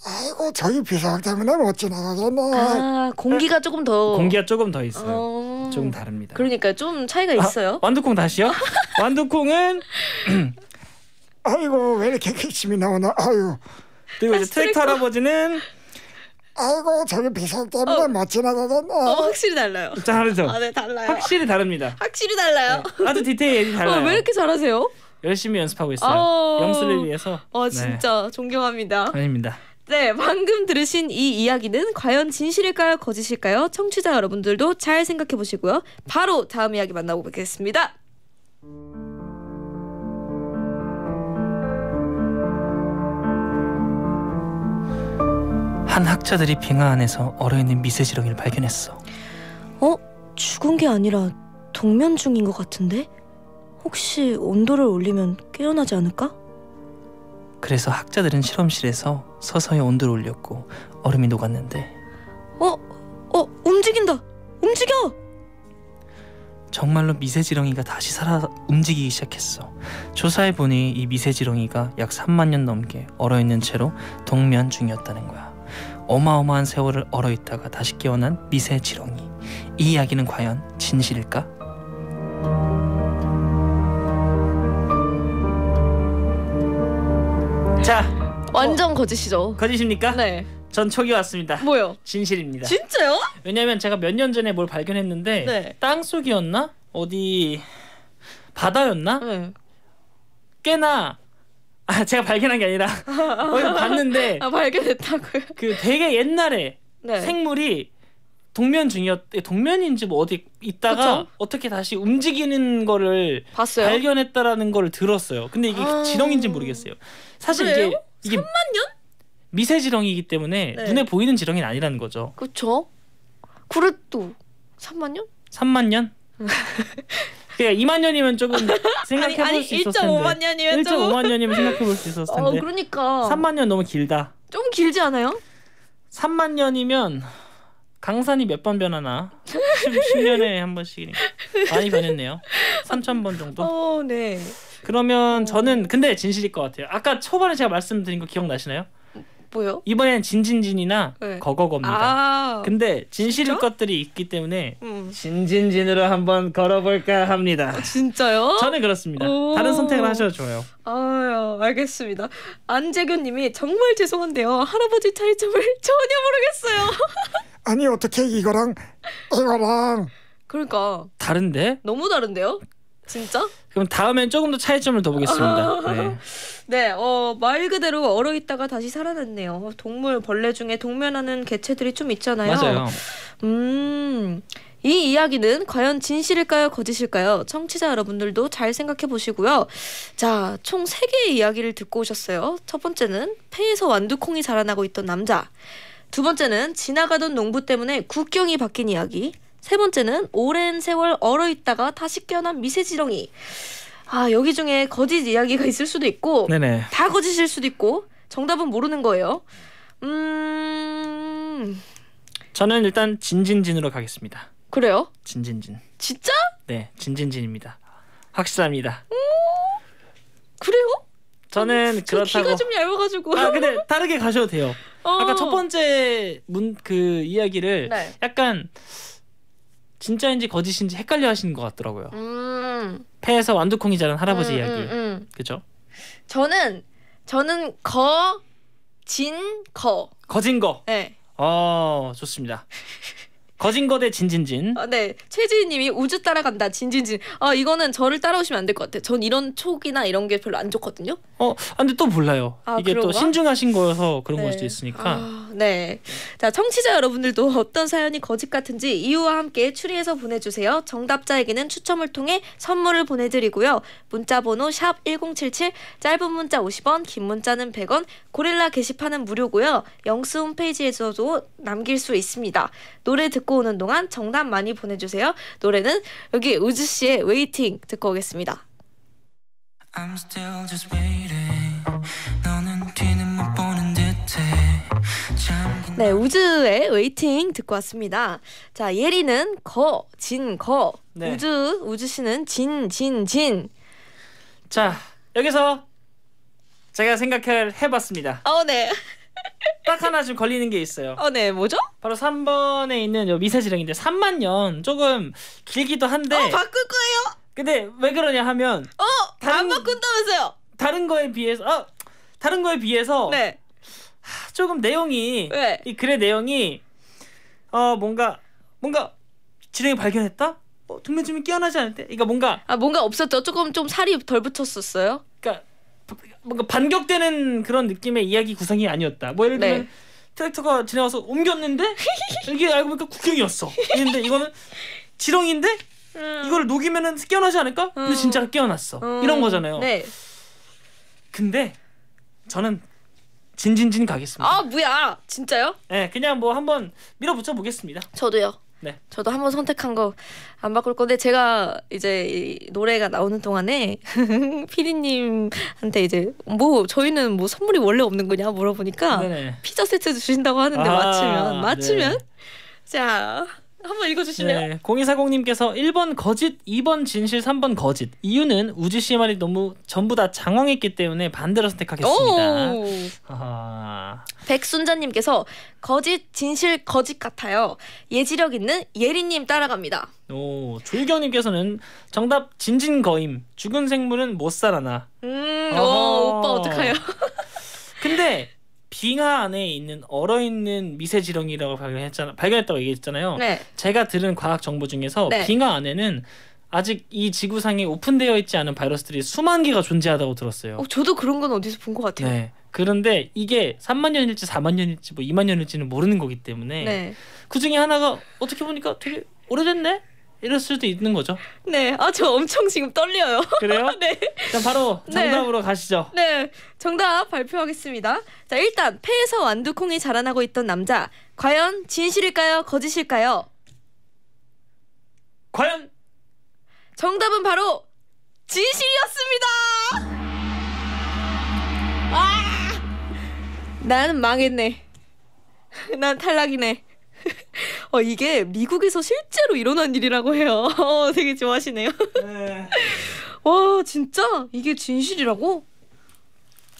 [SPEAKER 1] 아이고 저희 비상 때문에 못 지나가겠네. 아 공기가 조금 더 공기가 조금 더 있어요. 어... 좀 다릅니다. 그러니까 좀 차이가 아, 있어요.
[SPEAKER 2] 완두콩 다시요? 완두콩은 아이고 왜 이렇게 기침이 나오나. 아유. 그리고 이제 트랙터 할아버지는 아이고 저기 비상 때문에 어. 못 지나가겠네.
[SPEAKER 1] 어, 확실히 달라요. 진짜 다르 아, 네, 달라요. 확실히 다릅니다. 확실히 달라요.
[SPEAKER 2] 네. 아주 디테일이 어, 달라요. 어, 왜 이렇게 잘하세요? 열심히 연습하고 있어요. 어... 영수를 위해서. 어, 네. 진짜
[SPEAKER 1] 네. 존경합니다. 아닙니다. 네, 방금 들으신 이 이야기는 과연 진실일까요, 거짓일까요? 청취자 여러분들도 잘 생각해 보시고요. 바로 다음 이야기 만나보겠습니다.
[SPEAKER 2] 한 학자들이 빙하 안에서 얼어있는 미세지렁이를 발견했어.
[SPEAKER 1] 어? 죽은 게 아니라 동면 중인 것 같은데? 혹시 온도를 올리면 깨어나지 않을까?
[SPEAKER 2] 그래서 학자들은 실험실에서 서서히 온도를 올렸고 얼음이 녹았는데
[SPEAKER 1] 어? 어?
[SPEAKER 2] 움직인다! 움직여! 정말로 미세지렁이가 다시 살아 움직이기 시작했어. 조사해 보니 이 미세지렁이가 약 3만 년 넘게 얼어 있는 채로 동면 중이었다는 거야. 어마어마한 세월을 얼어 있다가 다시 깨어난 미세 지렁이. 이 이야기는 과연 진실일까?
[SPEAKER 1] 자, 완전
[SPEAKER 2] 어, 거짓이죠. 거짓입니까? 네. 전 촉이 왔습니다. 뭐요? 진실입니다. 진짜요? 왜냐면 제가 몇 년 전에 뭘 발견했는데 네. 땅 속이었나? 어디 바다였나? 네. 꽤나 아 제가 발견한 게 아니라 어디서 봤는데 아 발견했다고요? 그 되게 옛날에 네. 생물이 동면 중이었 동면인지 뭐 어디 있다가 그쵸? 어떻게 다시 움직이는 거를 봤어요? 발견했다라는 걸 들었어요. 근데 이게 아... 지렁인지 모르겠어요. 사실 그래요? 이게 이게 3만 년? 미세 지렁이기 때문에 네. 눈에 보이는 지렁이는 아니라는 거죠.
[SPEAKER 1] 그렇죠. 그래도 3만 년? 3만 년?
[SPEAKER 2] 그러 2만 년이면 조금 생각해 볼 수 있었을 텐데. 1.5만 년이면 1.5만 년이면 생각해 볼 수 있었을 어, 텐데. 어,
[SPEAKER 1] 그러니까. 3만
[SPEAKER 2] 년 너무 길다. 좀 길지 않아요? 3만 년이면 강산이 몇 번 변하나? 10, 년에한 번씩 많이 변했네요. 3천 번 정도. 어, 네. 그러면 어. 저는 근데 진실일 것 같아요. 아까 초반에 제가 말씀드린 거 기억나시나요? 뭐요? 이번엔 진진진이나 네. 거거겁니다아 근데 진실 것들이 있기 때문에 음. 진진진으로 한번 걸어볼까 합니다. 아, 진짜요? 저는 그렇습니다. 다른 선택을 하셔도 좋아요.
[SPEAKER 1] 아유, 알겠습니다. 안재균님이 정말 죄송한데요. 할아버지 차이점을 전혀 모르겠어요.
[SPEAKER 2] 아니 어떻게 이거랑
[SPEAKER 1] 이거랑 그러니까
[SPEAKER 2] 다른데?
[SPEAKER 1] 너무 다른데요? 진짜?
[SPEAKER 2] 그럼 다음엔 조금 더 차이점을 더 보겠습니다. 네.
[SPEAKER 1] 네, 어, 말 그대로 얼어 있다가 다시 살아났네요. 어, 동물 벌레 중에 동면하는 개체들이 좀 있잖아요. 맞아요. 음. 이 이야기는 과연 진실일까요, 거짓일까요? 청취자 여러분들도 잘 생각해 보시고요. 자, 총 세개의 이야기를 듣고 오셨어요. 첫 번째는 폐에서 완두콩이 자라나고 있던 남자. 두 번째는 지나가던 농부 때문에 국경이 바뀐 이야기. 세 번째는 오랜 세월 얼어 있다가 다시 깨어난 미세지렁이. 아 여기 중에 거짓 이야기가 있을 수도 있고 네네. 다 거짓일 수도 있고 정답은 모르는 거예요. 음
[SPEAKER 2] 저는 일단 진진진으로 가겠습니다. 그래요? 진진진. 진짜? 네, 진진진입니다. 확실합니다. 음... 그래요? 저는 아니, 그렇다고 키가 좀
[SPEAKER 1] 얇아가지고 아 근데
[SPEAKER 2] 다르게 가셔도 돼요. 어... 아까 첫 번째 문 그 이야기를 네. 약간 진짜인지 거짓인지 헷갈려 하시는 것 같더라고요.
[SPEAKER 1] 음.
[SPEAKER 2] 폐에서 완두콩이 자란 할아버지 음, 음, 이야기. 음, 그죠?
[SPEAKER 1] 저는 저는 거진 거. 거진 거. 네.
[SPEAKER 2] 어, 좋습니다. 거진거대 진진진.
[SPEAKER 1] 아, 네. 최지희님이 우주 따라간다 진진진. 아 이거는 저를 따라오시면 안 될 것 같아요. 전 이런 촉이나 이런 게 별로 안 좋거든요.
[SPEAKER 2] 어, 아, 근데 또 몰라요. 아, 이게 그런가? 또 신중하신 거여서 그런 네. 걸 수도 있으니까.
[SPEAKER 1] 아, 네. 자 청취자 여러분들도 어떤 사연이 거짓 같은지 이유와 함께 추리해서 보내주세요. 정답자에게는 추첨을 통해 선물을 보내드리고요. 문자번호 샵 #1077 짧은 문자 50원, 긴 문자는 100원. 고릴라 게시판은 무료고요. 영수 홈페이지에서도 남길 수 있습니다. 노래 듣고 듣고 오는 동안 정답 많이 보내주세요. 노래는 여기 우즈 씨의 웨이팅 듣고 오겠습니다.
[SPEAKER 2] I'm still just waiting. 너는 뒤는 못 보는 듯해.
[SPEAKER 1] 네, 우즈의 웨이팅 듣고 왔습니다. 자, 예리는 거, 진, 거. 네. 우즈, 우즈 씨는 진, 진, 진.
[SPEAKER 2] 자, 여기서 제가 생각해 봤습니다. 어, 네. 딱 하나 좀 걸리는 게 있어요. 어, 네, 뭐죠? 바로 3번에 있는 요 미세지령인데 3만 년 조금 길기도 한데. 어, 바꿀 거예요? 근데 왜 그러냐 하면 어, 다른, 안 바꾼다면서요? 다른 거에 비해서 어, 다른 거에 비해서 네. 하, 조금 내용이 네. 이 글의 내용이 어 뭔가 뭔가 지령이 발견했다? 어, 동면주민 깨어나지 않을 때, 그러니까 뭔가 아 뭔가 없었죠. 조금 좀 살이 덜 붙였었어요. 그러니까 뭔가 반격되는 그런 느낌의 이야기 구성이 아니었다. 뭐 예를 들면 네. 트랙터가 지나가서 옮겼는데 이게 알고 보니까 국경이었어. 근데 이거는 지렁인데 음. 이거 녹이면은 깨어나지 않을까? 근데 음. 진짜 깨어났어. 음. 이런 거잖아요. 네. 근데 저는 진진진 가겠습니다. 아 뭐야 진짜요? 네 그냥 뭐 한번 밀어붙여 보겠습니다. 저도요.
[SPEAKER 1] 네. 저도 한번 선택한 거 안 바꿀 건데 제가 이제 이 노래가 나오는 동안에 피디님한테 이제 뭐 저희는 뭐 선물이 원래 없는 거냐 물어보니까 네네. 피자 세트 주신다고 하는데 아, 맞추면 맞추면 네. 자 한번 읽어주시네요. 네.
[SPEAKER 2] 0 2 4님께서 1번 거짓, 2번 진실, 3번 거짓. 이유는 우지 씨의 말이 너무 전부 다 장황했기 때문에 반대로 선택하겠습니다. 아...
[SPEAKER 1] 백순자님께서 거짓, 진실, 거짓 같아요. 예지력 있는 예리님 따라갑니다.
[SPEAKER 2] 오, 조유경님께서는 정답 진진거임. 죽은 생물은 못 살아나.
[SPEAKER 1] 음, 오, 어, 오빠 어떡해요? 근데
[SPEAKER 2] 빙하 안에 있는 얼어 있는 미세 지렁이라고 발견했잖아 발견했다고 얘기했잖아요. 네. 제가 들은 과학 정보 중에서 네. 빙하 안에는 아직 이 지구상에 오픈되어 있지 않은 바이러스들이 수만 개가 존재하다고 들었어요. 어,
[SPEAKER 1] 저도 그런 건 어디서 본 것 같아요. 네.
[SPEAKER 2] 그런데 이게 3만 년일지 4만 년일지 뭐 2만 년일지는 모르는 거기 때문에 네. 그 중에 하나가 어떻게 보니까 되게 오래됐네. 이럴 수도 있는 거죠. 네. 아, 저 엄청 지금 떨려요. 그래요? 네. 일 바로 네. 정답으로 네. 가시죠.
[SPEAKER 1] 네. 정답 발표하겠습니다. 자, 일단 폐에서 완두콩이 자라나고 있던 남자. 과연 진실일까요? 거짓일까요? 과연 정답은 바로 진실이었습니다. 아! 난 망했네. 난 탈락이네. 어, 이게 미국에서 실제로 일어난 일이라고 해요. 어, 되게 좋아하시네요. 네. 와, 진짜? 이게 진실이라고?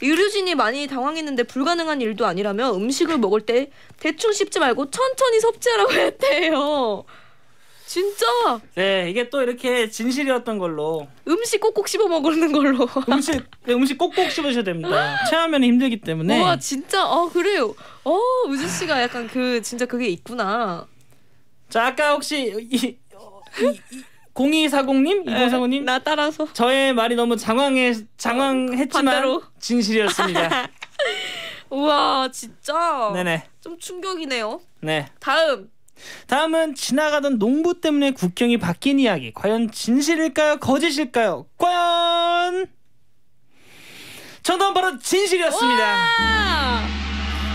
[SPEAKER 1] 의료진이 많이 당황했는데 불가능한 일도 아니라며 음식을 먹을 때 대충 씹지 말고 천천히 섭취하라고 했대요. 진짜?
[SPEAKER 2] 네, 이게 또 이렇게 진실이었던 걸로.
[SPEAKER 1] 음식 꼭꼭 씹어
[SPEAKER 2] 먹는 걸로. 음식, 네, 음식 꼭꼭 씹으셔야 됩니다. 체하면 힘들기 때문에. 와, 진짜, 아, 그래요. 어, 우주 씨가 약간 그, 진짜 그게 있구나. 자, 아까 혹시, 이, 이, 이 0240님, 2040님. 나 따라서. 저의 말이 너무 장황해, 장황했지만. 어, 진실이었습니다.
[SPEAKER 1] 우와, 진짜. 네네. 좀 충격이네요. 네. 다음. 다음은
[SPEAKER 2] 지나가던 농부 때문에 국경이 바뀐 이야기. 과연 진실일까요? 거짓일까요? 과연 정답은 바로 진실이었습니다.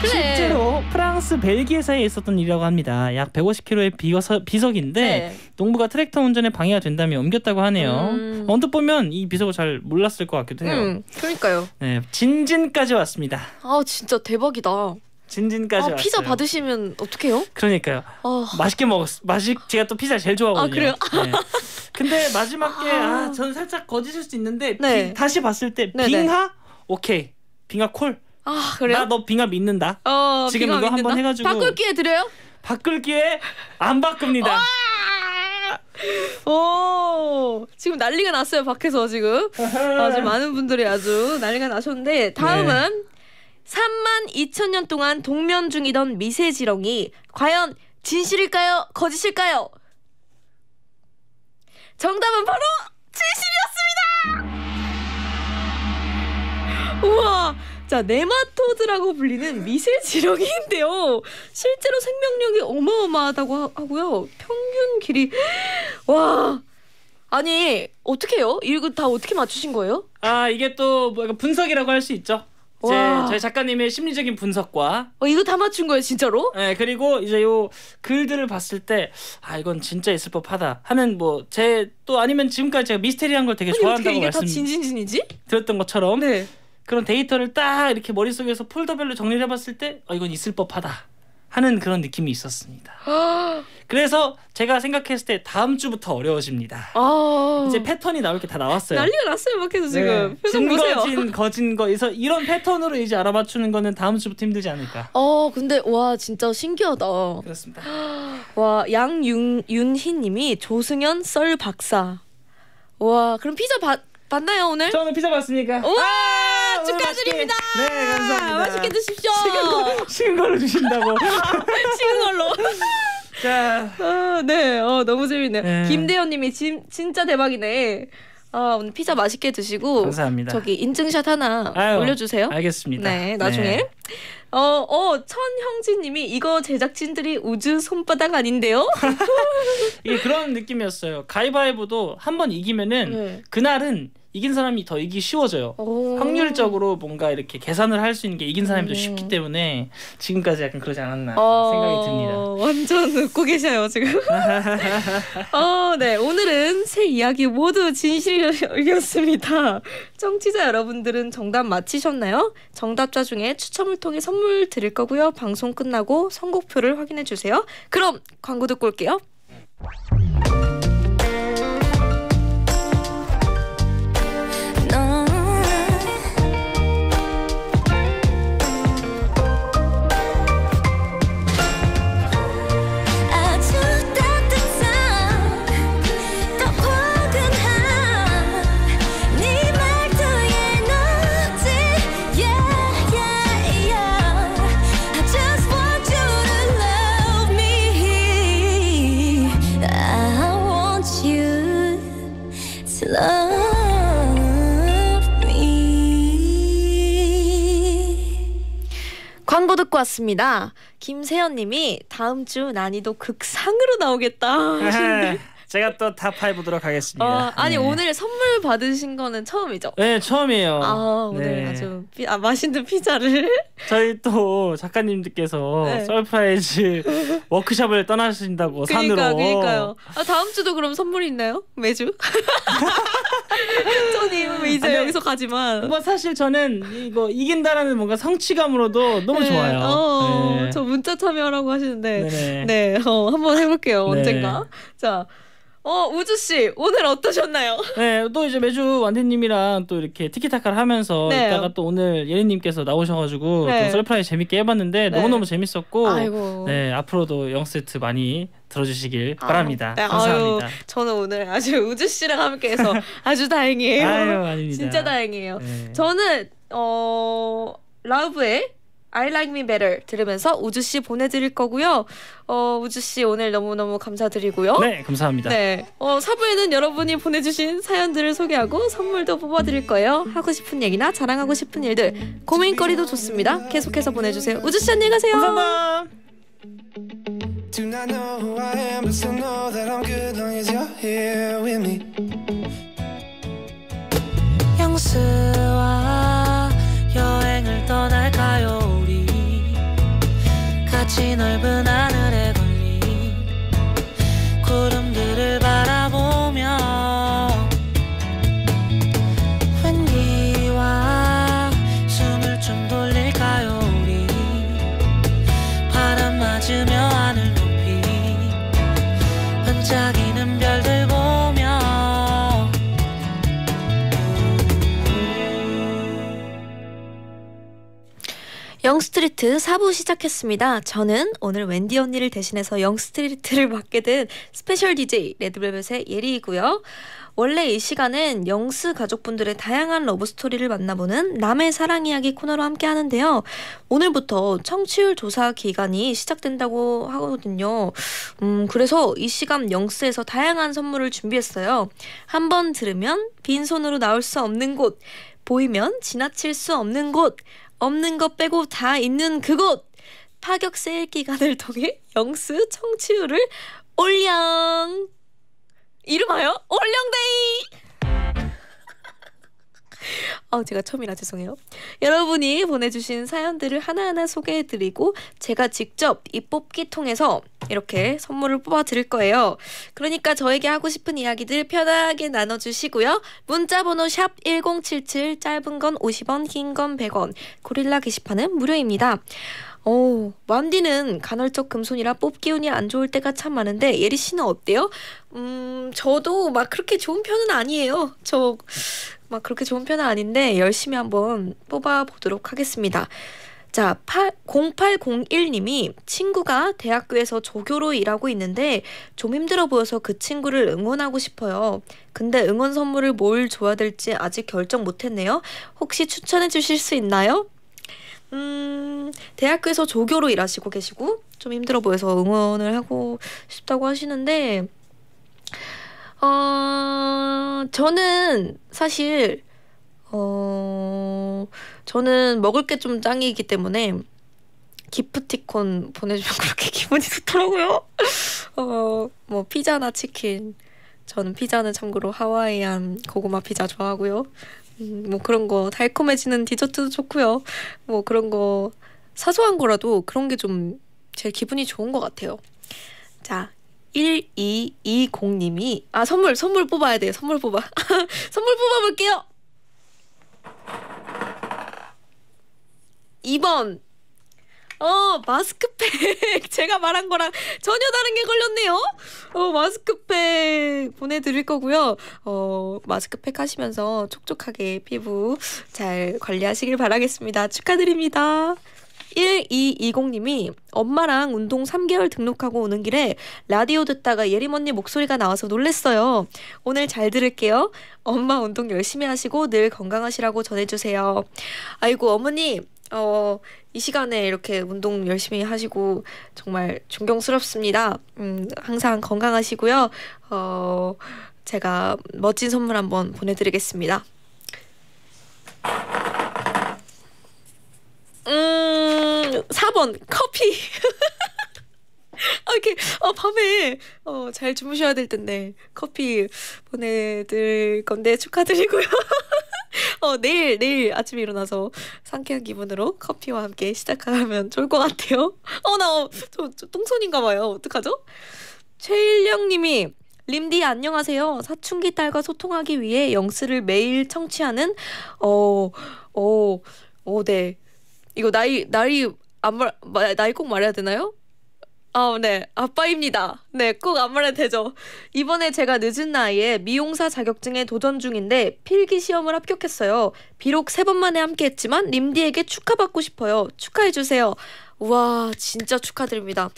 [SPEAKER 2] 그래. 실제로 프랑스 벨기에 사에 있었던 일이라고 합니다. 약 150km의 비서, 비석인데 네. 농부가 트랙터 운전에 방해가 된다며 옮겼다고 하네요. 음. 언뜻 보면 이 비석을 잘 몰랐을 것 같기도 해요. 음, 그러니까요. 네, 진진까지 왔습니다.
[SPEAKER 1] 아 진짜 대박이다. 진진까지 아, 피자 받으시면 어떡해요? 그러니까요. 어...
[SPEAKER 2] 맛있게 먹었. 맛있 제가 또 피자 제일 좋아하거든요. 아, 그래요? 네. 근데 마지막에 아, 저 아, 살짝 거짓일 수 있는데 네. 비, 다시 봤을 때 네, 네, 빙하 오케이 빙하 콜. 아 그래요? 나너 빙하 믿는다. 어, 지금 빙하 이거 믿는다? 한번 해가지고 바꿀 기회 드려요? 바꿀 기회 안 바꿉니다.
[SPEAKER 1] 오 지금 난리가 났어요 밖에서 지금 아주 어, 많은 분들이 아주 난리가 나셨는데 다음은 네. 3만 2천 년 동안 동면 중이던 미세지렁이 과연 진실일까요? 거짓일까요? 정답은 바로 진실이었습니다. 우와. 자, 네마토드라고 불리는 미세지렁이인데요. 실제로 생명력이 어마어마하다고 하고요. 평균 길이 와 아니 어떻게요? 이거 다 어떻게
[SPEAKER 2] 맞추신 거예요? 아 이게 또 뭐 분석이라고 할 수 있죠. 제 저희 작가님의 심리적인 분석과 어, 이거 다 맞춘 거예요 진짜로? 네 그리고 이제 요 글들을 봤을 때 아 이건 진짜 있을 법하다 하면 뭐 제 또 아니면 지금까지 제가 미스테리한 걸 되게 아니, 좋아한다고 이게 말다 진진진이지? 들었던 것처럼 네. 그런 데이터를 딱 이렇게 머릿속에서 폴더별로 정리를 해봤을 때 어, 이건 있을 법하다 하는 그런 느낌이 있었습니다. 그래서 제가 생각했을 때 다음 주부터 어려워집니다. 아~ 이제 패턴이 나올 게 다 나왔어요. 난리가 났어요,
[SPEAKER 1] 밖에서 지금. 네. 진 보세요. 거진
[SPEAKER 2] 거진 거. 그래서 이런 패턴으로 이제 알아맞추는 거는 다음 주부터 힘들지 않을까.
[SPEAKER 1] 어, 근데 와 진짜 신기하다. 그렇습니다. 와 양윤 윤희님이 조승현 썰 박사. 와 그럼 피자 받 맞나요 오늘? 저는 피자 받습니까와 아, 축하드립니다. 맛있게. 네 감사합니다. 맛있게 드십시오. 식은 걸로 주신다고. 식은 걸로. 자, 아, 네, 어, 너무 재밌네요. 네. 김대현님이 진짜 대박이네. 아, 오늘 피자 맛있게 드시고 감사합니다. 저기 인증샷 하나 아유, 올려주세요. 알겠습니다. 네, 나중에. 네. 어, 어, 천형진님이 이거 제작진들이 우주 손바닥 아닌데요?
[SPEAKER 2] 이게 그런 느낌이었어요. 가위바위보도 한번 이기면은 네. 그날은 이긴 사람이 더 이기 쉬워져요. 확률적으로 뭔가 이렇게 계산을 할 수 있는 게 이긴 사람이 더 음. 쉽기 때문에 지금까지 약간 그러지 않았나 어... 생각이
[SPEAKER 1] 듭니다. 완전 웃고 계셔요 지금. 어, 네 오늘은 새 이야기 모두 진실이었습니다. 청취자 여러분들은 정답 맞히셨나요? 정답자 중에 추첨을 통해 선물 드릴 거고요. 방송 끝나고 선곡표를 확인해 주세요. 그럼 광고 듣고 올게요. 광고 듣고 왔습니다. 김세연님이 다음 주 난이도 극상으로 나오겠다 하시는데
[SPEAKER 2] 제가 또 탑5 보도록 하겠습니다. 어, 아니 네. 오늘
[SPEAKER 1] 선물 받으신 거는 처음이죠? 네,
[SPEAKER 2] 처음이에요. 아, 오늘 네. 아주
[SPEAKER 1] 피, 아, 맛있는 피자를 저희 또
[SPEAKER 2] 작가님들께서 네. 서프라이즈 워크숍을 떠나신다고 그러니까, 산으로. 그러니까요.
[SPEAKER 1] 아, 다음 주도 그럼 선물 있나요? 매주? 저님 뭐 이제 아니, 여기서 가지만. 뭐
[SPEAKER 2] 사실 저는 이거 이긴다라는 뭔가 성취감으로도 너무 네. 좋아요. 어, 네. 저
[SPEAKER 1] 문자 참여라고 하시는데 네네. 네, 어, 한번 해볼게요. 언젠가. 자. 어 우주 씨 오늘 어떠셨나요? 네, 또 이제 매주 완디님이랑
[SPEAKER 2] 또 이렇게 티키타카를 하면서 네. 이따가 또 오늘 예린님께서 나오셔가지고 네. 서프라이즈 재밌게 해봤는데 네. 너무너무 재밌었고, 아이고. 네 앞으로도 영 세트 많이 들어주시길 아, 바랍니다. 네, 감사합니다. 아유,
[SPEAKER 1] 저는 오늘 아주 우주 씨랑 함께해서 아주 다행이에요. 아유, 진짜 다행이에요. 네. 저는 어라브의 I Like Me Better 들으면서 우주 씨 보내드릴 거고요. 어, 우주 씨 오늘 너무너무 감사드리고요. 네,
[SPEAKER 2] 감사합니다. 네,
[SPEAKER 1] 어, 사부에는 여러분이 보내주신 사연들을 소개하고 선물도 뽑아드릴 거예요. 하고 싶은 얘기나 자랑하고 싶은 일들 고민거리도 좋습니다. 계속해서 보내주세요. 우주 씨 안녕히 가세요. 감사합니다. Do not know who I am, but still know that I'm good long as you're here with me. 영수와 여행을 떠날까? 같이 넓은 하늘 영스트리트 4부 시작했습니다. 저는 오늘 웬디 언니를 대신해서 영스트리트를 맡게 된 스페셜 DJ 레드벨벳의 예리이고요. 원래 이 시간은 영스 가족분들의 다양한 러브스토리를 만나보는 남의 사랑 이야기 코너로 함께 하는데요. 오늘부터 청취율 조사 기간이 시작된다고 하거든요. 음, 그래서 이 시간 영스에서 다양한 선물을 준비했어요. 한번 들으면 빈손으로 나올 수 없는 곳, 보이면 지나칠 수 없는 곳, 없는 것 빼고 다 있는 그곳 파격 세일 기간을 통해 영수 청취율을 올령 이름하여 올령데이 어, 제가 처음이라 죄송해요. 여러분이 보내주신 사연들을 하나하나 소개해드리고 제가 직접 이 뽑기 통해서 이렇게 선물을 뽑아드릴 거예요. 그러니까 저에게 하고 싶은 이야기들 편하게 나눠주시고요. 문자번호 샵 1077 짧은 건 50원 긴 건 100원 고릴라 게시판은 무료입니다. 오, 어, 완디는 간헐적 금손이라 뽑기 운이 안 좋을 때가 참 많은데 예리 씨는 어때요? 음, 저도 막 그렇게 좋은 편은 아니에요. 저막 그렇게 좋은 편은 아닌데 열심히 한번 뽑아보도록 하겠습니다. 자, 8, 0801님이 친구가 대학교에서 조교로 일하고 있는데 좀 힘들어 보여서 그 친구를 응원하고 싶어요. 근데 응원 선물을 뭘 줘야 될지 아직 결정 못했네요. 혹시 추천해 주실 수 있나요? 음, 대학교에서 조교로 일하시고 계시고 좀 힘들어 보여서 응원을 하고 싶다고 하시는데 어, 저는 사실, 어, 저는 먹을 게 좀 짱이기 때문에 기프티콘 보내주면 그렇게 기분이 좋더라고요. 어, 뭐, 피자나 치킨. 저는 피자는 참고로 하와이안 고구마 피자 좋아하고요. 음, 뭐 그런 거 달콤해지는 디저트도 좋고요. 뭐 그런 거 사소한 거라도 그런 게 좀 제일 기분이 좋은 것 같아요. 자, 1220님이 아 선물 선물 뽑아야 돼요. 선물 뽑아. 선물 뽑아 볼게요. 2번 어, 마스크팩. 제가 말한 거랑 전혀 다른 게 걸렸네요. 어, 마스크팩 보내드릴 거고요. 어, 마스크팩 하시면서 촉촉하게 피부 잘 관리하시길 바라겠습니다. 축하드립니다. 1220님이 엄마랑 운동 3개월 등록하고 오는 길에 라디오 듣다가 예림 언니 목소리가 나와서 놀랬어요. 오늘 잘 들을게요. 엄마 운동 열심히 하시고 늘 건강하시라고 전해주세요. 아이고 어머니 어, 이 시간에 이렇게 운동 열심히 하시고 정말 존경스럽습니다. 음, 항상 건강하시고요. 어, 제가 멋진 선물 한번 보내드리겠습니다. 음, 4번 커피. 아, 이렇게 어, 밤에 어, 잘 주무셔야 될 텐데 커피 보내드릴 건데 축하드리고요. 어, 내일 내일 아침에 일어나서 상쾌한 기분으로 커피와 함께 시작하면 좋을 것 같아요. 어 나저 저, 똥손인가 봐요. 어떡하죠? 최일령님이 림디 안녕하세요. 사춘기 딸과 소통하기 위해 영스를 매일 청취하는 어어어네 이거 나이 나이 안 말 나이 꼭 말해야 되나요? 아, 네. 아빠입니다. 네, 꼭 안 말해도 되죠. 이번에 제가 늦은 나이에 미용사 자격증에 도전 중인데 필기 시험을 합격했어요. 비록 세 번 만에 함께 했지만 림디에게 축하받고 싶어요. 축하해 주세요. 우와, 진짜 축하드립니다.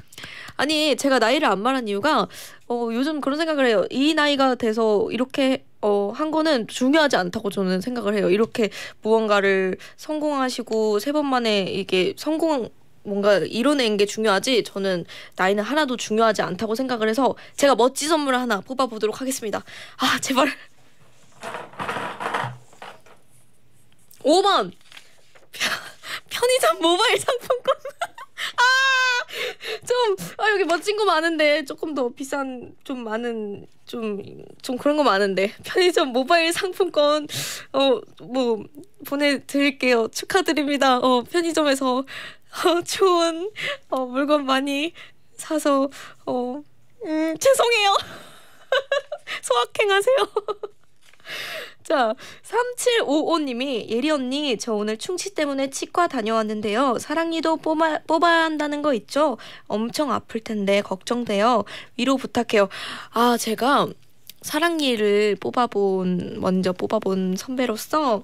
[SPEAKER 1] 아니, 제가 나이를 안 말한 이유가 어, 요즘 그런 생각을 해요. 이 나이가 돼서 이렇게 어, 한 거는 중요하지 않다고 저는 생각을 해요. 이렇게 무언가를 성공하시고 세 번 만에 이게 성공 뭔가 이뤄낸 게 중요하지 저는 나이는 하나도 중요하지 않다고 생각을 해서 제가 멋진 선물을 하나 뽑아보도록 하겠습니다. 아 제발 5번 편의점 모바일 상품권 아, 좀, 아, 여기 멋진 거 많은데, 조금 더 비싼, 좀 많은, 좀, 좀 그런 거 많은데, 편의점 모바일 상품권, 어, 뭐, 보내드릴게요. 축하드립니다. 어, 편의점에서, 어, 좋은, 어, 물건 많이 사서, 어, 음, 죄송해요. 소확행하세요. 자, 3755님이 예리 언니, 저 오늘 충치 때문에 치과 다녀왔는데요. 사랑니도 뽑아, 뽑아야 한다는 거 있죠? 엄청 아플 텐데 걱정돼요. 위로 부탁해요. 아, 제가 사랑니를 뽑아본 먼저 뽑아본 선배로서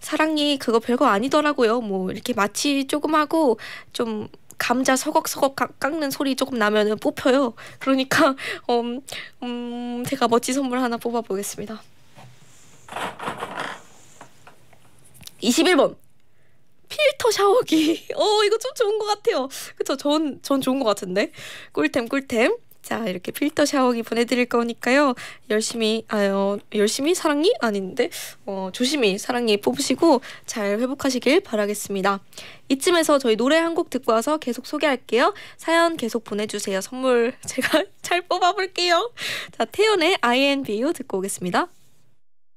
[SPEAKER 1] 사랑니 그거 별거 아니더라고요. 뭐 이렇게 마취 조금 하고 좀 감자 서걱서걱 깎는 소리 조금 나면은 뽑혀요. 그러니까 음, 음 제가 멋진 선물 하나 뽑아보겠습니다. 21번. 필터 샤워기. 어, 이거 좀 좋은 것 같아요. 그쵸? 전, 전 좋은 것 같은데. 꿀템, 꿀템. 자, 이렇게 필터 샤워기 보내드릴 거니까요. 열심히, 아요, 열심히 사랑니? 아닌데. 어, 조심히 사랑니 뽑으시고 잘 회복하시길 바라겠습니다. 이쯤에서 저희 노래 한 곡 듣고 와서 계속 소개할게요. 사연 계속 보내주세요. 선물 제가 잘 뽑아볼게요. 자, 태연의 INBU 듣고 오겠습니다.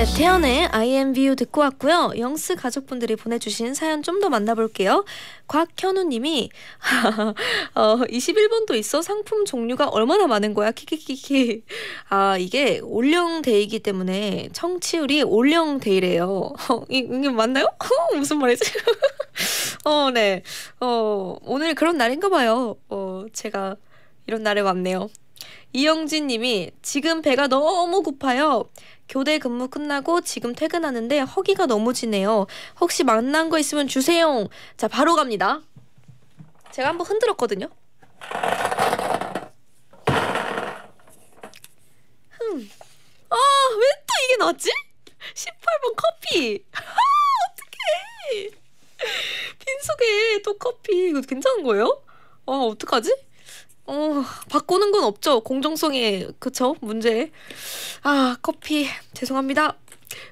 [SPEAKER 1] 네, 태연의 I m view 듣고 왔고요. 영스 가족분들이 보내주신 사연 좀 더 만나볼게요. 곽현우님이 어, 21번도 있어 상품 종류가 얼마나 많은 거야 키키키키 아 이게 올영데이기 때문에 청취율이 올영데이래요 어, 이, 이게 맞나요? 무슨 말이지? 어, 네. 어, 오늘 그런 날인가 봐요. 어, 제가 이런 날에 왔네요. 이영진 님이 지금 배가 너무 고파요. 교대 근무 끝나고 지금 퇴근하는데 허기가 너무 지네요. 혹시 만난 거 있으면 주세요. 자, 바로 갑니다. 제가 한번 흔들었거든요. 흠. 아, 왜 또 이게 나지? 18번 커피. 아, 어떡해. 빈속에 또 커피. 이거 괜찮은 거예요? 아, 어떡하지? 어, 바꾸는 건 없죠. 공정성에 그쵸 문제. 아 커피 죄송합니다.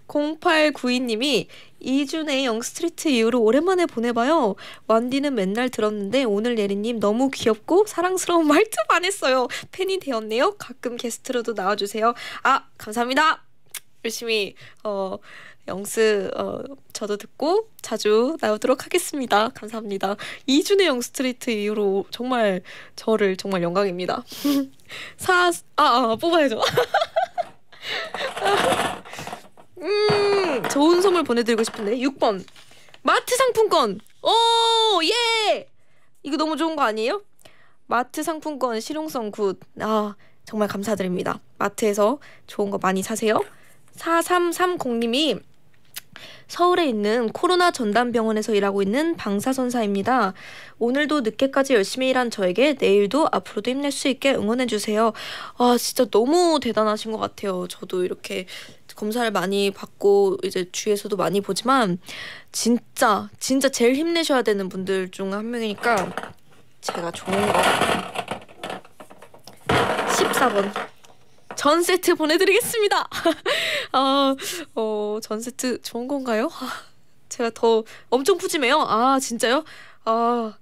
[SPEAKER 1] 0892님이 이준의 영스트리트 이후로 오랜만에 보내봐요. 완디는 맨날 들었는데 오늘 예리님 너무 귀엽고 사랑스러운 말투 반했어요. 팬이 되었네요. 가끔 게스트로도 나와주세요. 아 감사합니다. 열심히 어 영스 어, 저도 듣고 자주 나오도록 하겠습니다. 감사합니다. 이준의 영스트리트 이후로 정말 저를 정말 영광입니다. 사, 아, 아 뽑아야죠. 음, 좋은 선물 보내드리고 싶은데 6번 마트 상품권. 오, 예. 이거 너무 좋은 거 아니에요? 마트 상품권 실용성 굿. 아, 정말 감사드립니다. 마트에서 좋은 거 많이 사세요. 4330님이 서울에 있는 코로나 전담병원에서 일하고 있는 방사선사입니다. 오늘도 늦게까지 열심히 일한 저에게 내일도 앞으로도 힘낼 수 있게 응원해주세요. 아, 진짜 너무 대단하신 것 같아요. 저도 이렇게 검사를 많이 받고 이제 주위에서도 많이 보지만 진짜, 진짜 제일 힘내셔야 되는 분들 중 한 명이니까 제가 좋은 거. 14번. 전 세트 보내드리겠습니다. 아, 어, 전 세트 좋은 건가요? 아, 제가 더 엄청 푸짐해요. 아, 진짜요? 아,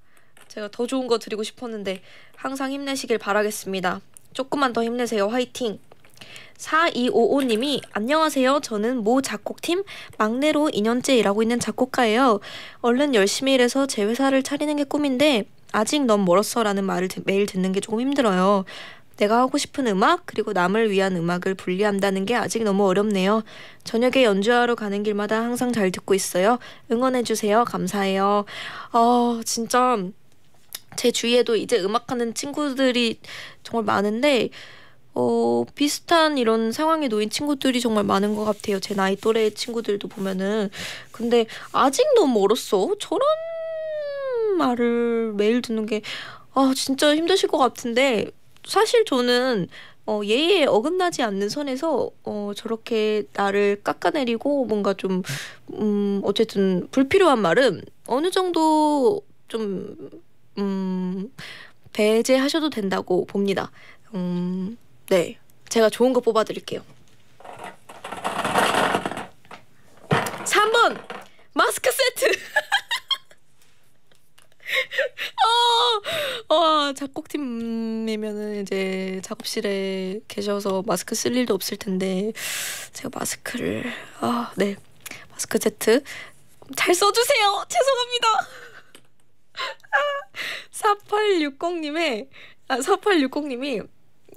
[SPEAKER 1] 제가 더 좋은 거 드리고 싶었는데 항상 힘내시길 바라겠습니다. 조금만 더 힘내세요. 화이팅! 4255님이 안녕하세요. 저는 모 작곡팀 막내로 2년째 일하고 있는 작곡가예요. 얼른 열심히 일해서 제 회사를 차리는 게 꿈인데 아직 넌 멀었어 라는 말을 매일 듣는 게 조금 힘들어요. 내가 하고 싶은 음악 그리고 남을 위한 음악을 분리한다는 게 아직 너무 어렵네요. 저녁에 연주하러 가는 길마다 항상 잘 듣고 있어요. 응원해 주세요. 감사해요. 어, 진짜 제 주위에도 이제 음악하는 친구들이 정말 많은데 어, 비슷한 이런 상황에 놓인 친구들이 정말 많은 것 같아요. 제 나이 또래 친구들도 보면은. 근데 아직 너무 멀었어. 저런 말을 매일 듣는 게, 아, 진짜 힘드실 것 같은데, 사실 저는 어, 예의에 어긋나지 않는 선에서 어, 저렇게 나를 깎아내리고 뭔가 좀 음, 어쨌든 불필요한 말은 어느 정도 좀 음, 배제하셔도 된다고 봅니다. 음, 네, 제가 좋은 거 뽑아드릴게요. 3번 마스크 세트. 어, 어, 작곡팀이면은 이제 작업실에 계셔서 마스크 쓸 일도 없을 텐데 제가 마스크를 아, 네. 마스크 세트 잘 써주세요. 죄송합니다. 4860님의 아, 4860님이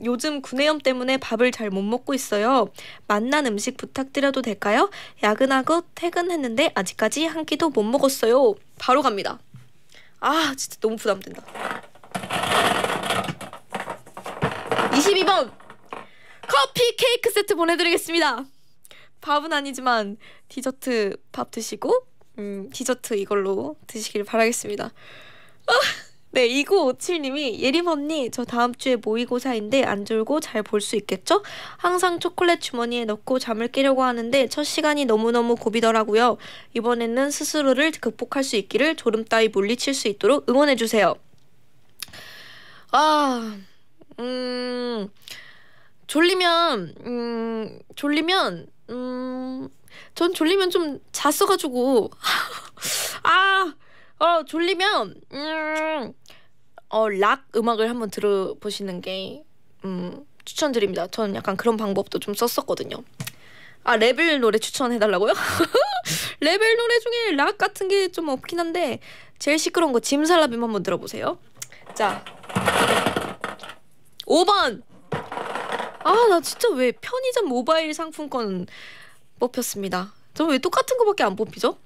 [SPEAKER 1] 요즘 구내염 때문에 밥을 잘 못 먹고 있어요. 맛난 음식 부탁드려도 될까요? 야근하고 퇴근했는데 아직까지 한 끼도 못 먹었어요. 바로 갑니다. 아 진짜 너무 부담된다 22번 커피 케이크 세트 보내드리겠습니다 밥은 아니지만 디저트 밥 드시고 음, 디저트 이걸로 드시길 바라겠습니다 아. 네, 2957님이 예림 언니, 저 다음 주에 모의고사인데 안 졸고 잘 볼 수 있겠죠? 항상 초콜릿 주머니에 넣고 잠을 깨려고 하는데 첫 시간이 너무너무 고비더라고요. 이번에는 스스로를 극복할 수 있기를 졸음 따위 물리칠 수 있도록 응원해주세요. 아, 음, 졸리면, 음, 졸리면, 음, 전 졸리면 좀 잤어가지고, 아, 어, 졸리면, 음, 어, 락 음악을 한번 들어보시는 게 음, 추천드립니다. 저는 약간 그런 방법도 좀 썼었거든요. 아 레벨 노래 추천해달라고요? 레벨 노래 중에 락 같은 게 좀 없긴 한데 제일 시끄러운 거 짐살라빔 한번 들어보세요. 자, 5번. 아나 진짜 왜 편의점 모바일 상품권 뽑혔습니다. 저왜 똑같은 거밖에 안 뽑히죠?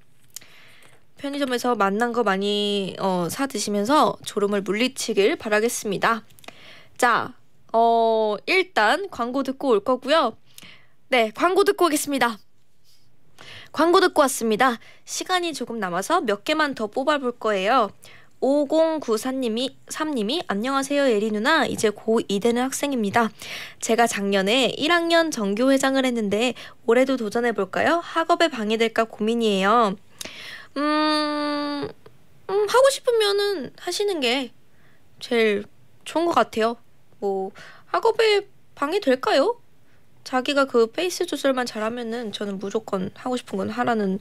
[SPEAKER 1] 편의점에서 만난 거 많이 어, 사 드시면서 졸음을 물리치길 바라겠습니다. 자, 어, 일단 광고 듣고 올 거고요. 네, 광고 듣고 오겠습니다. 광고 듣고 왔습니다. 시간이 조금 남아서 몇 개만 더 뽑아볼 거예요. 5094님이 3님이 안녕하세요 예리 누나 이제 고2 되는 학생입니다. 제가 작년에 1학년 정교 회장을 했는데 올해도 도전해 볼까요? 학업에 방해될까 고민이에요. 음, 음 하고 싶으면은 하시는 게 제일 좋은 것 같아요. 뭐 학업에 방해될까요? 자기가 그 페이스 조절만 잘하면은 저는 무조건 하고 싶은 건 하라는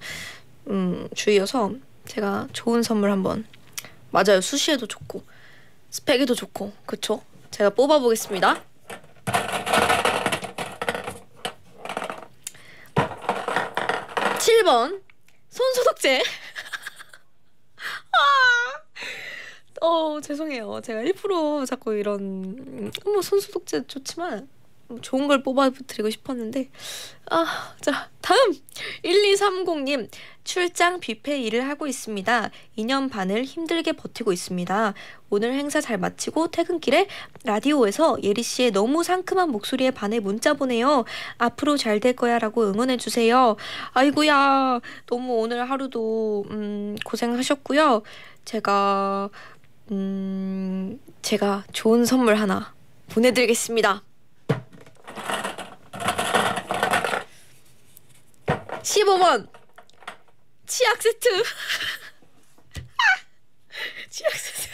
[SPEAKER 1] 음, 주의여서 제가 좋은 선물 한번 맞아요 수시에도 좋고 스펙에도 좋고 그쵸? 제가 뽑아보겠습니다. 7번 손소독제 어, 죄송해요. 제가 일부러 자꾸 이런, 음, 뭐, 손수독제 좋지만, 뭐 좋은 걸 뽑아드리고 싶었는데 아, 자 다음 1230님 출장 뷔페 일을 하고 있습니다. 2년 반을 힘들게 버티고 있습니다. 오늘 행사 잘 마치고 퇴근길에 라디오에서 예리 씨의 너무 상큼한 목소리에 반해 문자 보내요. 앞으로 잘 될 거야라고 응원해 주세요. 아이구야 너무 오늘 하루도 음, 고생하셨고요. 제가 음, 제가 좋은 선물 하나 보내드리겠습니다. 15번 치약 세트 치약 세트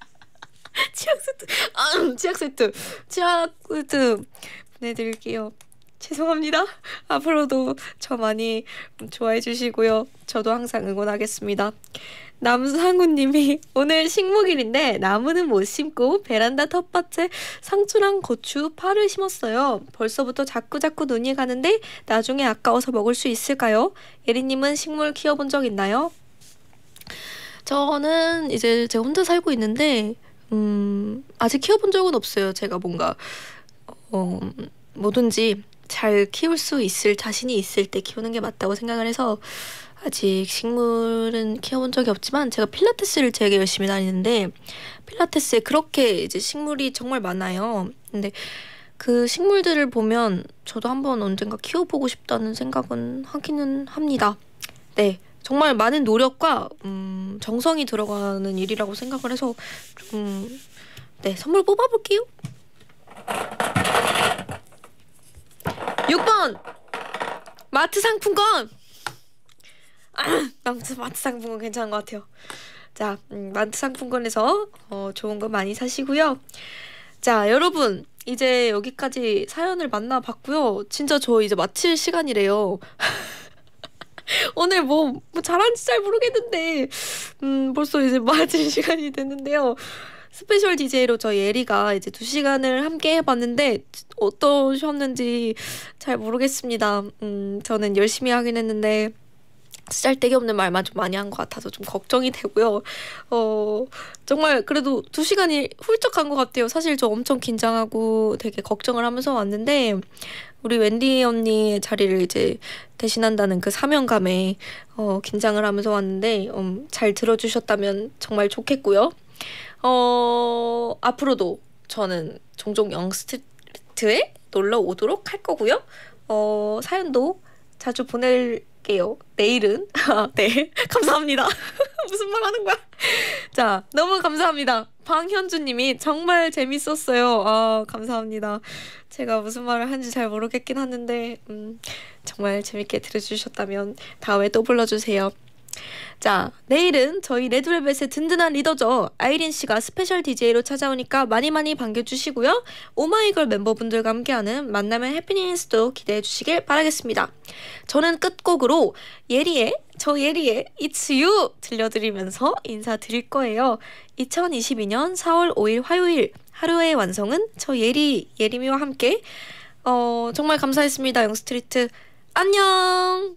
[SPEAKER 1] 치약 세트 아, 치약 세트 치약 세트 보내드릴게요 죄송합니다 앞으로도 저 많이 좋아해 주시고요 저도 항상 응원하겠습니다 남상우님이 오늘 식목일인데 나무는 못 심고 베란다 텃밭에 상추랑 고추, 파를 심었어요. 벌써부터 자꾸자꾸 눈이 가는데 나중에 아까워서 먹을 수 있을까요? 예리님은 식물 키워본 적 있나요? 저는 이제 제가 혼자 살고 있는데 음, 아직 키워본 적은 없어요. 제가 뭔가 어, 뭐든지 잘 키울 수 있을 자신이 있을 때 키우는 게 맞다고 생각을 해서 아직 식물은 키워본 적이 없지만 제가 필라테스를 되게 열심히 다니는데 필라테스에 그렇게 이제 식물이 정말 많아요. 근데 그 식물들을 보면 저도 한번 언젠가 키워보고 싶다는 생각은 하기는 합니다. 네. 정말 많은 노력과 음, 정성이 들어가는 일이라고 생각을 해서 좀 네, 선물 뽑아볼게요. 6번 마트 상품권 아무 마트 상품권 괜찮은 것 같아요. 자, 음, 마트 상품권에서 어, 좋은 거 많이 사시고요. 자, 여러분 이제 여기까지 사연을 만나봤고요. 진짜 저 이제 마칠 시간이래요. 오늘 뭐, 뭐 잘한지 잘 모르겠는데 음, 벌써 이제 마칠 시간이 됐는데요. 스페셜 DJ로 저희 에리가 이제 두 시간을 함께 해봤는데 어떠셨는지 잘 모르겠습니다. 음, 저는 열심히 하긴 했는데 쓸데기 없는 말만 좀 많이 한 것 같아서 좀 걱정이 되고요. 어, 정말 그래도 두 시간이 훌쩍 간 것 같아요. 사실 저 엄청 긴장하고 되게 걱정을 하면서 왔는데, 우리 웬디 언니의 자리를 이제 대신한다는 그 사명감에 어, 긴장을 하면서 왔는데, 음, 잘 들어주셨다면 정말 좋겠고요. 어, 앞으로도 저는 종종 영스트리트에 놀러 오도록 할 거고요. 어, 사연도 자주 보낼 할게요. 내일은 아, 네 감사합니다. 무슨 말 하는 거야? 자 너무 감사합니다. 방현주님이 정말 재밌었어요. 아 감사합니다. 제가 무슨 말을 한지 잘 모르겠긴 하는데 음, 정말 재밌게 들어주셨다면 다음에 또 불러주세요. 자, 내일은 저희 레드벨벳의 든든한 리더죠. 아이린 씨가 스페셜 DJ로 찾아오니까 많이 많이 반겨주시고요. 오마이걸 멤버분들과 함께하는 만남의 해피니스도 기대해 주시길 바라겠습니다. 저는 끝곡으로 예리의 저 예리의 It's You 들려드리면서 인사드릴 거예요. 2022년 4월 5일 화요일 하루의 완성은 저 예리 예림이와 함께 어, 정말 감사했습니다. 영스트리트 안녕.